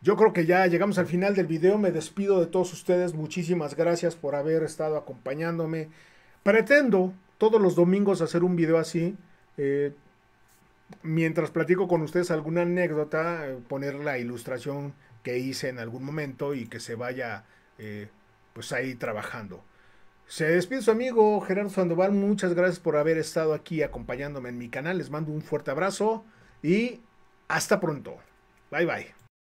yo creo que ya llegamos al final del video. Me despido de todos ustedes. Muchísimas gracias por haber estado acompañándome. Pretendo todos los domingos hacer un video así. Eh, mientras platico con ustedes alguna anécdota, poner la ilustración que hice en algún momento y que se vaya eh, pues ahí trabajando. Se despide su amigo Gerardo Sandoval. Muchas gracias por haber estado aquí acompañándome en mi canal. Les mando un fuerte abrazo y hasta pronto. Bye bye.